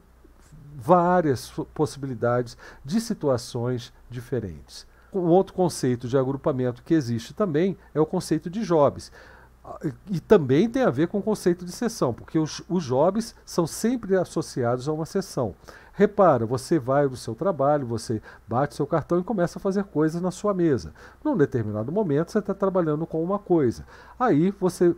várias possibilidades de situações diferentes. Um outro conceito de agrupamento que existe também é o conceito de jobs. E também tem a ver com o conceito de sessão, porque os, os jobs são sempre associados a uma sessão. Repara, você vai do seu trabalho, você bate seu cartão e começa a fazer coisas na sua mesa. Num determinado momento, você está trabalhando com uma coisa. Aí você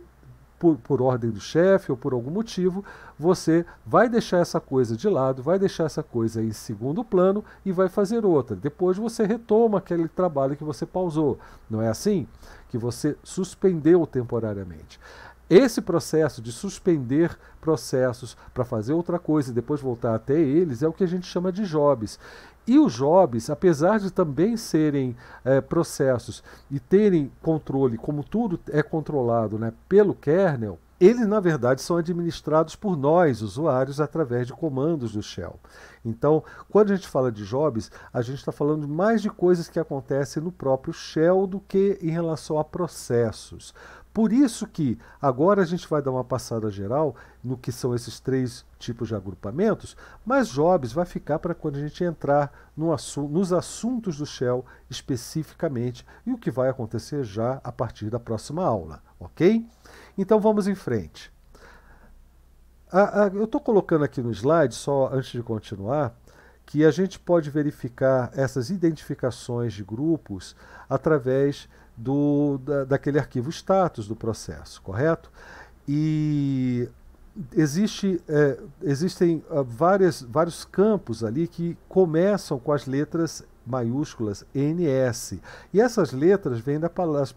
por, por ordem do chefe ou por algum motivo, você vai deixar essa coisa de lado, vai deixar essa coisa em segundo plano e vai fazer outra. Depois você retoma aquele trabalho que você pausou. Não é assim? Que você suspendeu temporariamente. Esse processo de suspender processos para fazer outra coisa e depois voltar até eles é o que a gente chama de jobs. E os Jobs, apesar de também serem é, processos e terem controle, como tudo é controlado né, pelo kernel, eles na verdade são administrados por nós, usuários, através de comandos do shell. Então, quando a gente fala de jobs, a gente está falando mais de coisas que acontecem no próprio shell do que em relação a processos. Por isso que agora a gente vai dar uma passada geral no que são esses três tipos de agrupamentos, mas Jobs vai ficar para quando a gente entrar no assu nos assuntos do Shell especificamente e o que vai acontecer já a partir da próxima aula, ok? Então vamos em frente. A, a, eu estou colocando aqui no slide, só antes de continuar, que a gente pode verificar essas identificações de grupos através do, da, daquele arquivo status do processo, correto? E existe, é, existem ah, várias, vários campos ali que começam com as letras maiúsculas NS. E essas letras vêm da,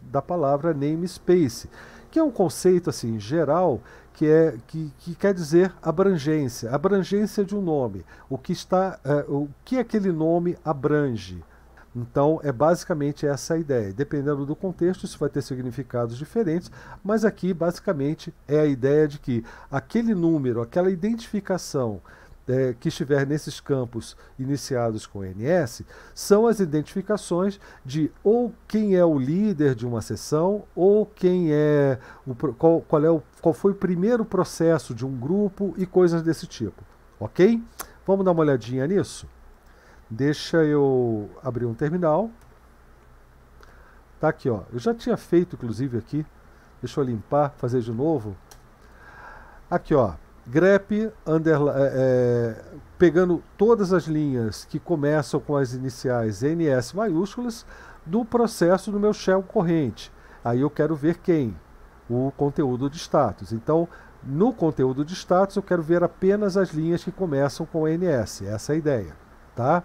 da palavra namespace, que é um conceito assim geral que, é, que, que, quer dizer abrangência, abrangência de um nome, o que está, é, o que aquele nome abrange. Então, é basicamente essa a ideia. Dependendo do contexto, isso vai ter significados diferentes, mas aqui, basicamente, é a ideia de que aquele número, aquela identificação é, que estiver nesses campos iniciados com NS são as identificações de ou quem é o líder de uma sessão, ou quem é o, qual, qual, é o, qual foi o primeiro processo de um grupo e coisas desse tipo. Ok? Vamos dar uma olhadinha nisso? Deixa eu abrir um terminal. Tá aqui, ó. Eu já tinha feito, inclusive, aqui. Deixa eu limpar, fazer de novo. Aqui, ó. grep, é, é, pegando todas as linhas que começam com as iniciais NS maiúsculas do processo do meu shell corrente. Aí eu quero ver quem? O conteúdo de status. Então, no conteúdo de status, eu quero ver apenas as linhas que começam com NS. Essa é a ideia, tá?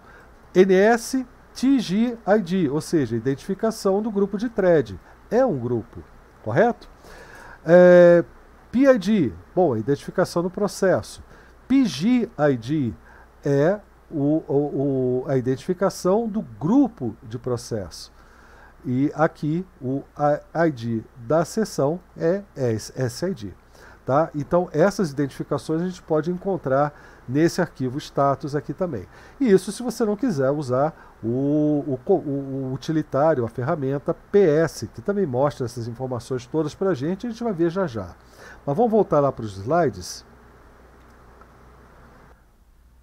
NSTGID, ou seja, identificação do grupo de thread. É um grupo, correto? É, PID, bom, a identificação do processo. PGID é o, o, o, a identificação do grupo de processo. E aqui o ID da sessão é SID. Tá? Então, essas identificações a gente pode encontrar nesse arquivo status aqui também. E isso se você não quiser usar o, o, o utilitário, a ferramenta PS, que também mostra essas informações todas para a gente, a gente vai ver já já. Mas vamos voltar lá para os slides.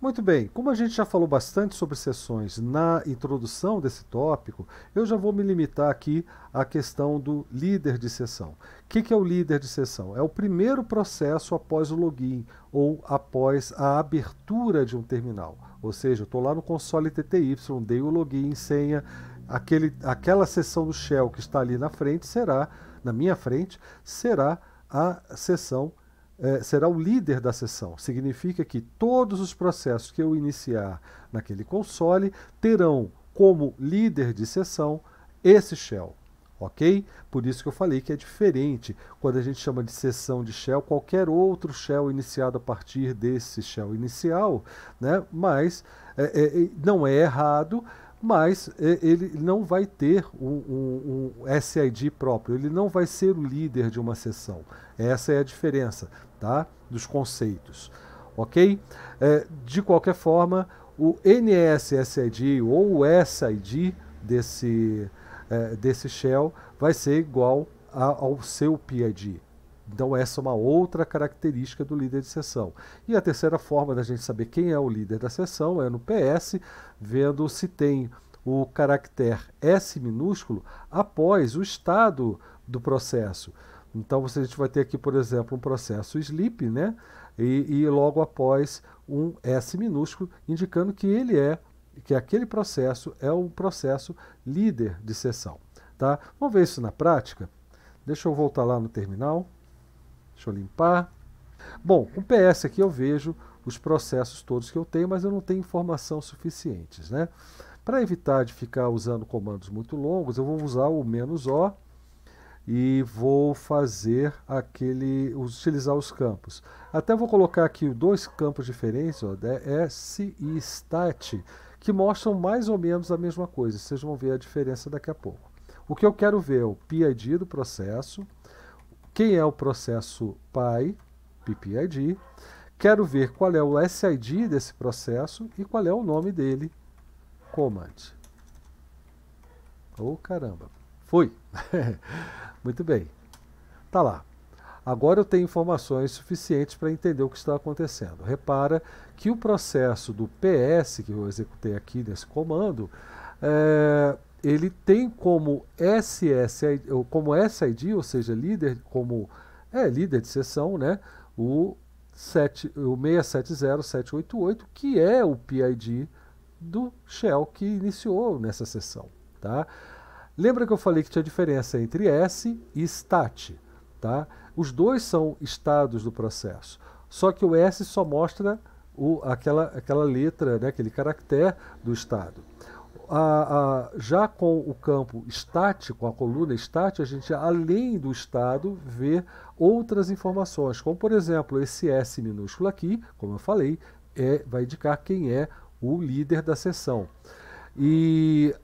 Muito bem, como a gente já falou bastante sobre sessões na introdução desse tópico, eu já vou me limitar aqui à questão do líder de sessão. O que, que, é o líder de sessão? É o primeiro processo após o login ou após a abertura de um terminal. Ou seja, estou lá no console TTY, dei o login, senha, aquele, aquela sessão do Shell que está ali na frente será, na minha frente, será a sessão é, será o líder da sessão. Significa que todos os processos que eu iniciar naquele console terão como líder de sessão esse shell. Ok? Por isso que eu falei que é diferente quando a gente chama de sessão de shell qualquer outro shell iniciado a partir desse shell inicial, né? mas é, é, é não é errado mas ele não vai ter um, um, um, SID próprio, ele não vai ser o líder de uma sessão. Essa é a diferença tá? dos conceitos. Ok? É, de qualquer forma, o NSSID ou o SID desse, é, desse shell vai ser igual a, ao seu PID. Então, essa é uma outra característica do líder de sessão. E a terceira forma da gente saber quem é o líder da sessão é no PS, vendo se tem o caractere S minúsculo após o estado do processo. Então, você, a gente vai ter aqui, por exemplo, um processo sleep, né? E, e logo após um S minúsculo, indicando que ele é, que aquele processo é o processo líder de sessão. Tá? Vamos ver isso na prática? Deixa eu voltar lá no terminal. Deixa eu limpar. Bom, com PS aqui eu vejo os processos todos que eu tenho, mas eu não tenho informação suficientes, né? Para evitar de ficar usando comandos muito longos, eu vou usar o "-o", e vou fazer aquele utilizar os campos. Até vou colocar aqui dois campos diferentes, ó, né? S e stat, que mostram mais ou menos a mesma coisa. Vocês vão ver a diferença daqui a pouco. O que eu quero ver é o PID do processo quem é o processo pai, PPID, quero ver qual é o SID desse processo e qual é o nome dele, command. Oh, caramba. Fui. Muito bem. Tá lá. Agora eu tenho informações suficientes para entender o que está acontecendo. Repara que o processo do PS que eu executei aqui nesse comando é, ele tem como SSID, como SID, ou seja, líder, como é líder de sessão, né? O, 7, o 670788, que é o PID do shell que iniciou nessa sessão, tá? Lembra que eu falei que tinha diferença entre S e stat, tá? Os dois são estados do processo. Só que o S só mostra o, aquela, aquela letra, né, aquele caractere do estado a, a, já com o campo estático, a coluna estática, a gente, além do estado, vê outras informações, como por exemplo esse S minúsculo aqui, como eu falei, é, vai indicar quem é o líder da sessão. E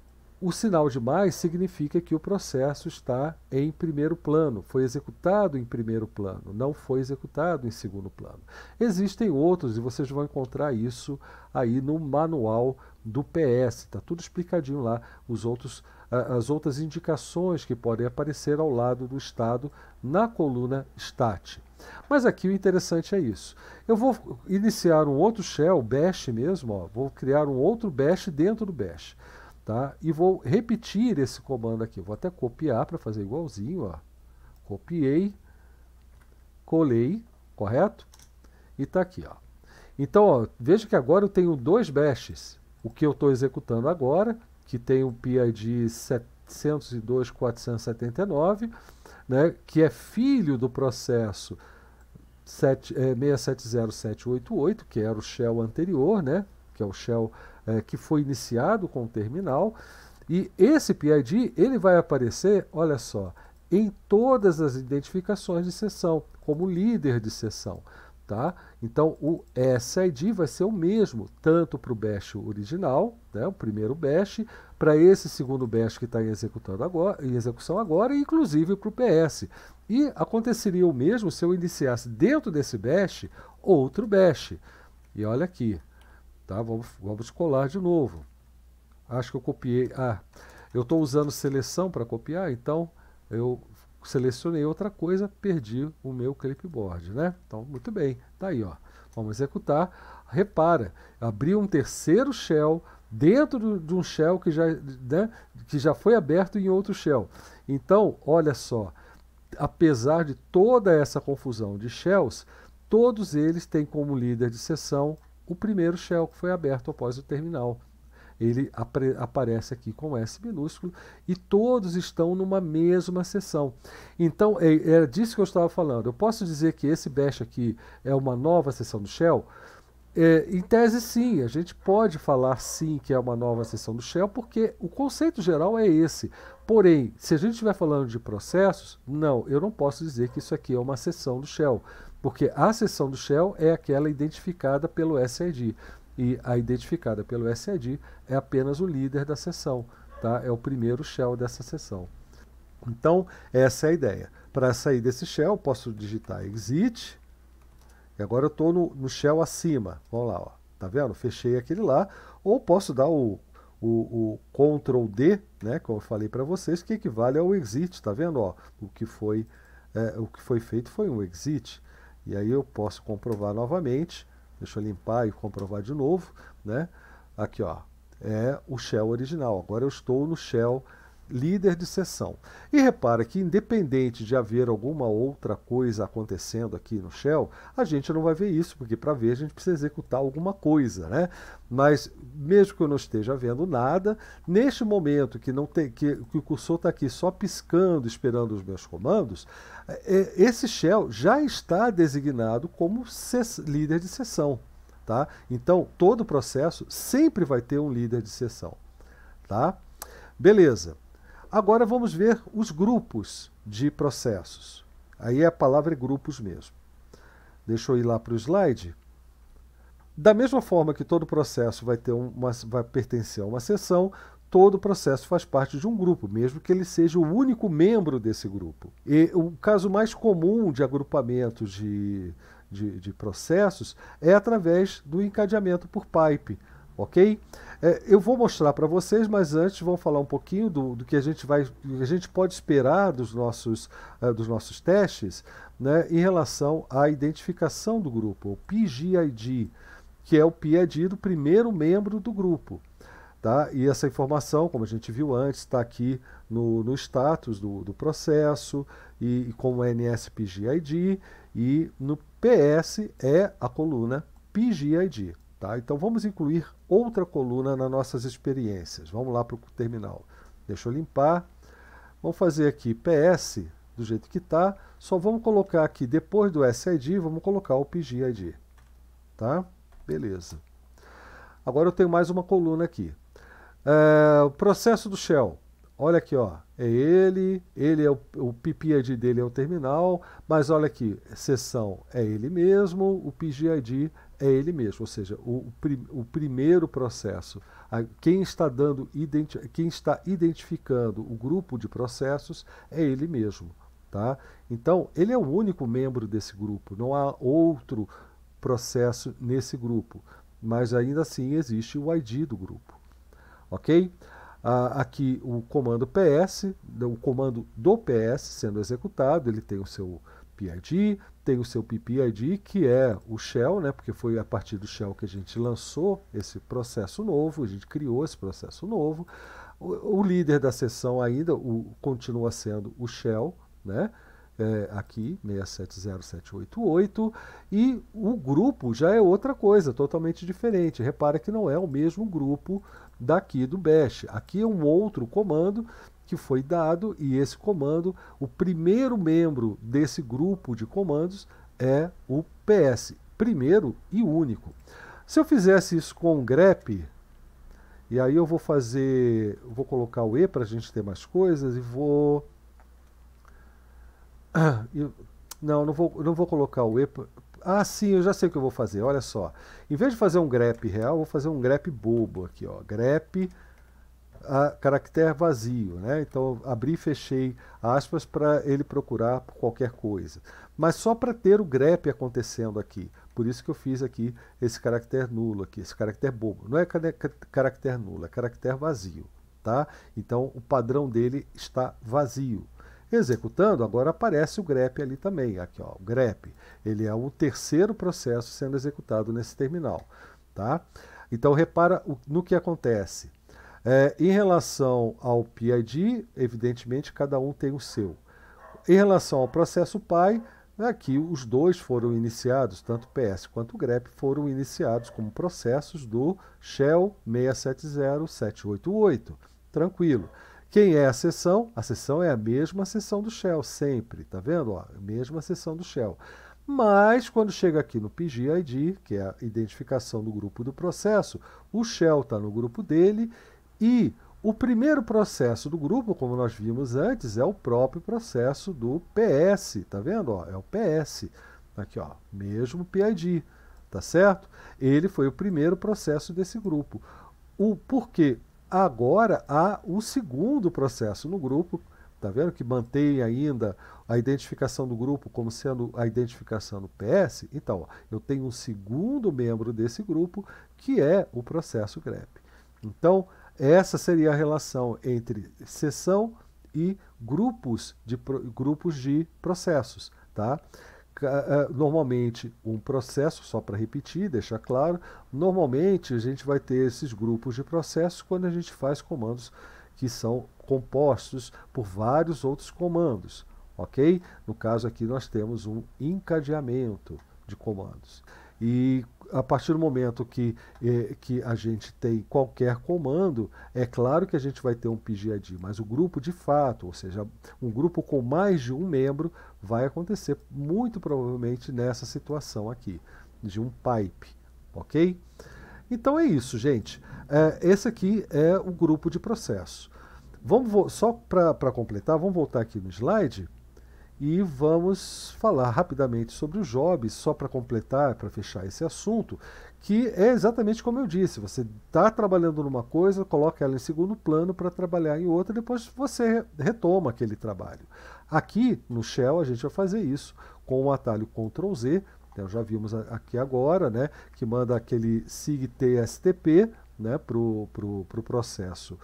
o sinal de mais significa que o processo está em primeiro plano, foi executado em primeiro plano, não foi executado em segundo plano. Existem outros e vocês vão encontrar isso aí no manual do PS, está tudo explicadinho lá, os outros, as outras indicações que podem aparecer ao lado do Estado na coluna STAT. Mas aqui o interessante é isso. Eu vou iniciar um outro shell, bash mesmo, ó, vou criar um outro bash dentro do bash. Tá? E vou repetir esse comando aqui. Vou até copiar para fazer igualzinho. Ó. Copiei, colei, correto? E está aqui. Ó. Então, ó, veja que agora eu tenho dois bashes. O que eu estou executando agora, que tem o PID 702.479, né, que é filho do processo 7, é, 670788, que era o Shell anterior, né, que é o Shell é, que foi iniciado com o terminal. E esse PID ele vai aparecer, olha só, em todas as identificações de sessão, como líder de sessão. Tá? Então, o SID é, vai ser o mesmo, tanto para o bash original, né, o primeiro bash, para esse segundo bash que está em, em, execução agora, e inclusive para o PS. E aconteceria o mesmo se eu iniciasse dentro desse bash outro bash. E olha aqui, tá? vamos, vamos colar de novo. Acho que eu copiei. Ah, eu estou usando seleção para copiar, então eu selecionei outra coisa, perdi o meu clipboard, né? Então, muito bem, tá aí, ó. Vamos executar. Repara, abri um terceiro shell dentro de um shell que já, né, que já foi aberto em outro shell. Então, olha só, apesar de toda essa confusão de shells, todos eles têm como líder de sessão o primeiro shell que foi aberto após o terminal ele aparece aqui com S minúsculo e todos estão numa mesma seção. Então, é, era é, é disso que eu estava falando. Eu posso dizer que esse bash aqui é uma nova seção do Shell? É, em tese, sim, a gente pode falar sim que é uma nova seção do Shell, porque o conceito geral é esse. Porém, se a gente estiver falando de processos, não, eu não posso dizer que isso aqui é uma seção do Shell, porque a seção do Shell é aquela identificada pelo SID e a identificada pelo SID é apenas o líder da sessão, tá? é o primeiro shell dessa sessão. Então, essa é a ideia. Para sair desse shell, posso digitar exit, e agora eu estou no, no, shell acima, vamos lá, ó. tá vendo? Fechei aquele lá, ou posso dar o, o, o Ctrl D, né? como eu falei para vocês, que equivale ao exit, tá vendo? Ó, o, que foi, é, o que foi feito foi um exit, e aí eu posso comprovar novamente, Deixa eu limpar e comprovar de novo, né? Aqui, ó, é o shell original. Agora eu estou no shell líder de sessão. E repara que, independente de haver alguma outra coisa acontecendo aqui no Shell, a gente não vai ver isso, porque para ver a gente precisa executar alguma coisa, né? Mas, mesmo que eu não esteja vendo nada, neste momento que, não tem, que, que o cursor está aqui só piscando, esperando os meus comandos, é, é, esse Shell já está designado como líder de sessão. Tá? Então, todo o processo sempre vai ter um líder de sessão. Tá? Beleza. Agora vamos ver os grupos de processos. Aí é a palavra é grupos mesmo. Deixa eu ir lá para o slide. Da mesma forma que todo processo vai, ter uma, vai pertencer a uma seção, todo processo faz parte de um grupo, mesmo que ele seja o único membro desse grupo. E o caso mais comum de agrupamento de, de, de processos é através do encadeamento por pipe ok? É, eu vou mostrar para vocês, mas antes vamos falar um pouquinho do, do que a gente vai, a gente pode esperar dos nossos, uh, dos nossos testes, né, em relação à identificação do grupo, o PGID, que é o PID do primeiro membro do grupo. Tá? E essa informação, como a gente viu antes, está aqui no, no status do, do processo, e, e com o NSPGID, e no PS é a coluna PGID. Tá? Então vamos incluir outra coluna nas nossas experiências. Vamos lá para o terminal. Deixa eu limpar. Vamos fazer aqui PS do jeito que está. Só vamos colocar aqui, depois do SID, vamos colocar o PGID. Tá? Beleza. Agora eu tenho mais uma coluna aqui. É, o processo do Shell. Olha aqui, ó. É ele, ele é o, o PPID dele é o terminal, mas olha aqui, sessão é ele mesmo, o PGID é ele mesmo, ou seja, o, prim, o primeiro processo, a, quem está dando identi quem está identificando o grupo de processos é ele mesmo, tá? Então ele é o único membro desse grupo, não há outro processo nesse grupo, mas ainda assim existe o ID do grupo, ok? aqui o comando PS, o comando do PS sendo executado, ele tem o seu PID, tem o seu PPID, que é o Shell, né, porque foi a partir do Shell que a gente lançou esse processo novo, a gente criou esse processo novo. O, o líder da sessão ainda o, continua sendo o Shell, né, é, aqui, 670788, e o grupo já é outra coisa, totalmente diferente. Repara que não é o mesmo grupo daqui do Bash. Aqui é um outro comando que foi dado, e esse comando, o primeiro membro desse grupo de comandos é o PS, primeiro e único. Se eu fizesse isso com grep, e aí eu vou fazer, vou colocar o E para a gente ter mais coisas, e vou... não, não vou, não vou colocar o E... ah, sim, eu já sei o que eu vou fazer, olha só. Em vez de fazer um grep real, vou fazer um grep bobo aqui, ó. Grep a caractere vazio, né? Então abri e fechei aspas para ele procurar por qualquer coisa. Mas só para ter o grep acontecendo aqui. Por isso que eu fiz aqui esse caractere nulo aqui, esse caractere bobo. Não é caractere nulo, é caractere vazio, tá? Então o padrão dele está vazio. Executando, agora aparece o grep ali também, aqui ó, o grep. Ele é o terceiro processo sendo executado nesse terminal, tá? Então repara no que acontece é, em relação ao PID, evidentemente cada um tem o seu. Em relação ao processo PAI, aqui é os dois foram iniciados, tanto PS quanto GREP foram iniciados como processos do Shell 670788. Tranquilo. Quem é a sessão? A sessão é a mesma sessão do Shell, sempre, tá vendo? Ó, mesma sessão do Shell. Mas quando chega aqui no PGID, que é a identificação do grupo do processo, o Shell está no grupo dele e o primeiro processo do grupo, como nós vimos antes, é o próprio processo do PS, tá vendo? Ó, é o PS. Tá aqui, ó, mesmo PID, tá certo? Ele foi o primeiro processo desse grupo. O porquê? Agora há o segundo processo no grupo, tá vendo? Que mantém ainda a identificação do grupo como sendo a identificação do PS. Então, ó, eu tenho um segundo membro desse grupo, que é o processo GREP. Então, essa seria a relação entre sessão e grupos de, grupos de processos. Tá? Ah, normalmente, um processo, só para repetir, deixar claro, normalmente a gente vai ter esses grupos de processos quando a gente faz comandos que são compostos por vários outros comandos. Ok? No caso aqui, nós temos um encadeamento de comandos. E a partir do momento que, eh, que a gente tem qualquer comando, é claro que a gente vai ter um PGID, mas o grupo de fato, ou seja, um grupo com mais de um membro, vai acontecer muito provavelmente nessa situação aqui, de um pipe, ok? Então é isso, gente. É, esse aqui é o grupo de processo. Vamos só para completar, vamos voltar aqui no slide. E vamos falar rapidamente sobre o Job, só para completar, para fechar esse assunto, que é exatamente como eu disse: você está trabalhando numa coisa, coloca ela em segundo plano para trabalhar em outra, depois você retoma aquele trabalho. Aqui no Shell a gente vai fazer isso com o atalho Ctrl Z, então, já vimos aqui agora, né, que manda aquele SIG-TSTP né, para o pro, pro processo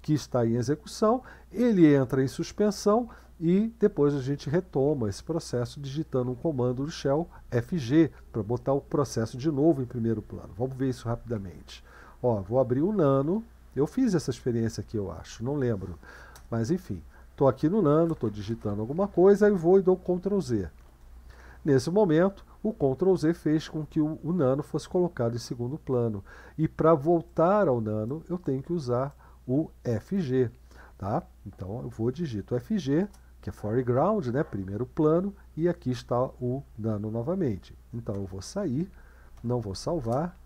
que está em execução, ele entra em suspensão e depois a gente retoma esse processo digitando um comando do shell FG para botar o processo de novo em primeiro plano. Vamos ver isso rapidamente. Ó, vou abrir o Nano. Eu fiz essa experiência aqui, eu acho, não lembro. Mas enfim, estou aqui no Nano, estou digitando alguma coisa e vou e dou Ctrl Z. Nesse momento, o Ctrl Z fez com que o, o Nano fosse colocado em segundo plano. E para voltar ao Nano, eu tenho que usar o FG. Tá? Então eu vou digito FG que é foreground, né, primeiro plano, e aqui está o dano novamente. Então eu vou sair, não vou salvar,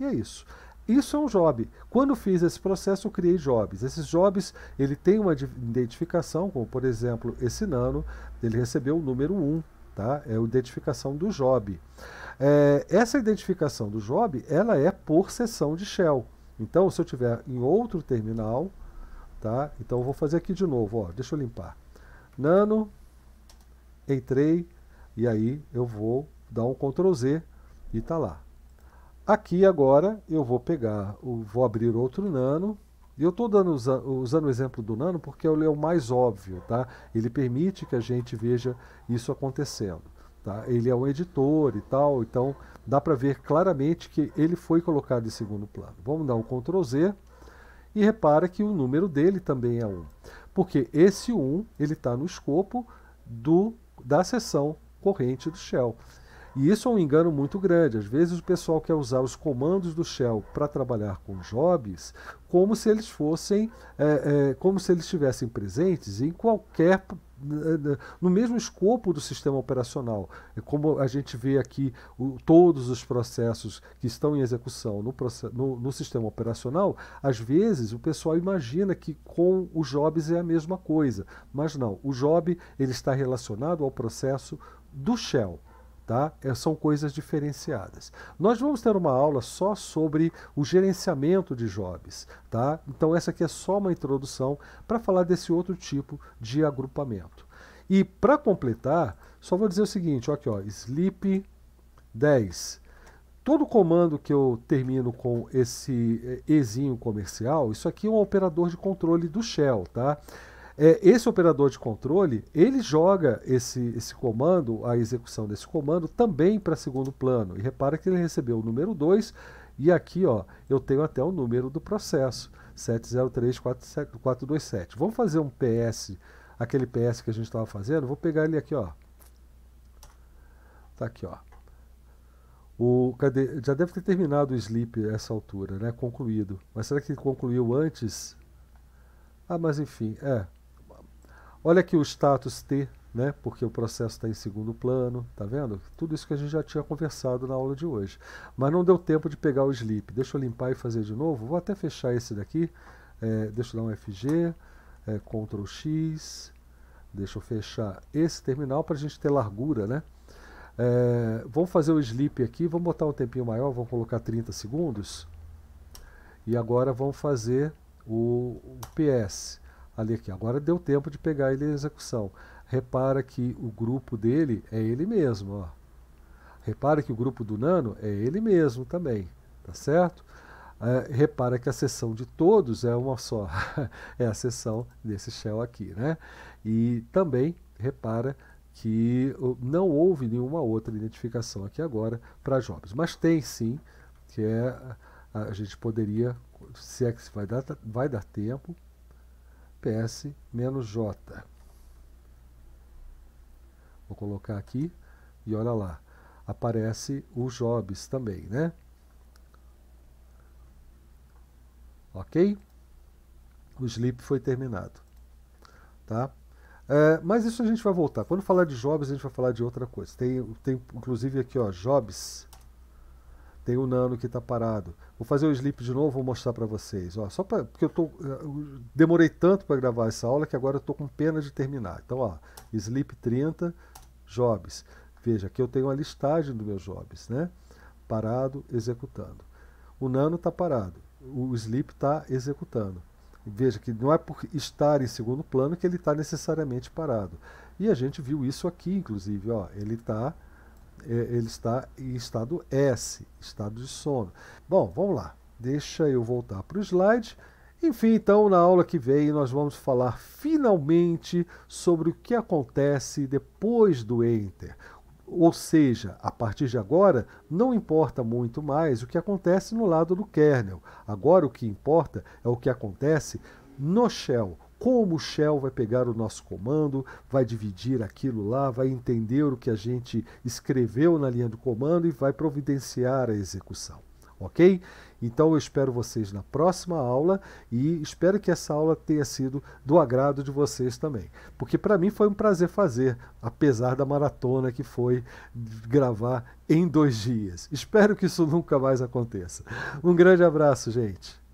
e é isso. Isso é um job. Quando fiz esse processo, eu criei jobs. Esses jobs, ele tem uma identificação, como por exemplo, esse nano, ele recebeu o número 1, tá? É a identificação do job. É, essa identificação do job, ela é por seção de shell. Então, se eu tiver em outro terminal, tá? Então eu vou fazer aqui de novo, ó, deixa eu limpar nano, entrei, e aí eu vou dar um Ctrl Z e está lá. Aqui agora eu vou pegar, eu vou abrir outro nano, e eu estou usando o exemplo do nano porque ele é o mais óbvio, tá? Ele permite que a gente veja isso acontecendo. Tá? Ele é um editor e tal, então dá para ver claramente que ele foi colocado em segundo plano. Vamos dar um Ctrl Z e repara que o número dele também é 1 porque esse 1 ele está no escopo do, da seção corrente do shell. E isso é um engano muito grande. Às vezes o pessoal quer usar os comandos do Shell para trabalhar com jobs como se eles fossem, é, é, como se eles estivessem presentes em qualquer no mesmo escopo do sistema operacional. É como a gente vê aqui o, todos os processos que estão em execução no, no, no, sistema operacional, às vezes o pessoal imagina que com os jobs é a mesma coisa, mas não. O job ele está relacionado ao processo do shell. Tá? É, são coisas diferenciadas. Nós vamos ter uma aula só sobre o gerenciamento de jobs, tá? Então essa aqui é só uma introdução para falar desse outro tipo de agrupamento. E para completar, só vou dizer o seguinte, aqui, ó, sleep 10. Todo comando que eu termino com esse eh, ezinho comercial, isso aqui é um operador de controle do shell, tá? é, esse operador de controle ele joga esse, esse comando, a execução desse comando também para segundo plano. E repara que ele recebeu o número 2 e aqui ó, eu tenho até o número do processo, 703427. Vamos fazer um PS, aquele PS que a gente estava fazendo, vou pegar ele aqui ó. Tá aqui ó. O, cadê? Já deve ter terminado o sleep essa altura, né? Concluído. Mas será que concluiu antes? Ah, mas enfim, é. Olha aqui o status T, né? Porque o processo está em segundo plano, tá vendo? Tudo isso que a gente já tinha conversado na aula de hoje. Mas não deu tempo de pegar o sleep. Deixa eu limpar e fazer de novo. Vou até fechar esse daqui. É, deixa eu dar um FG, é, Ctrl X. Deixa eu fechar esse terminal para a gente ter largura, né? É, vamos fazer o sleep aqui, vamos botar um tempinho maior, vamos colocar 30 segundos. E agora vamos fazer o, o PS ali aqui. Agora deu tempo de pegar ele em execução. Repara que o grupo dele é ele mesmo, ó. Repara que o grupo do nano é ele mesmo também, tá certo? Uh, repara que a sessão de todos é uma só, é a sessão desse shell aqui, né? E também repara que não houve nenhuma outra identificação aqui agora para Jobs, mas tem sim, que é a gente poderia, se é que vai dar, vai dar tempo, PS menos J. Vou colocar aqui e olha lá. Aparece o Jobs também, né? Ok? O sleep foi terminado. Tá? É, mas isso a gente vai voltar. Quando falar de Jobs, a gente vai falar de outra coisa. Tem, tem inclusive aqui, ó, Jobs tem o Nano que está parado. Vou fazer o sleep de novo, vou mostrar para vocês. Ó, só pra, porque eu, tô, eu demorei tanto para gravar essa aula que agora eu estou com pena de terminar. Então, ó, sleep 30, jobs. Veja, aqui eu tenho uma listagem dos meus jobs, né? Parado, executando. O nano está parado, o sleep está executando. Veja que não é por estar em segundo plano que ele está necessariamente parado. E a gente viu isso aqui, inclusive, ó, ele está é, ele está em estado S, estado de sono. Bom, vamos lá. Deixa eu voltar para o slide. Enfim, então, na aula que vem, nós vamos falar finalmente sobre o que acontece depois do enter. Ou seja, a partir de agora, não importa muito mais o que acontece no lado do kernel. Agora, o que importa é o que acontece no shell, como o Shell vai pegar o nosso comando, vai dividir aquilo lá, vai entender o que a gente escreveu na linha do comando e vai providenciar a execução. Ok? Então eu espero vocês na próxima aula e espero que essa aula tenha sido do agrado de vocês também. Porque para mim foi um prazer fazer, apesar da maratona que foi gravar em dois dias. Espero que isso nunca mais aconteça. Um grande abraço, gente!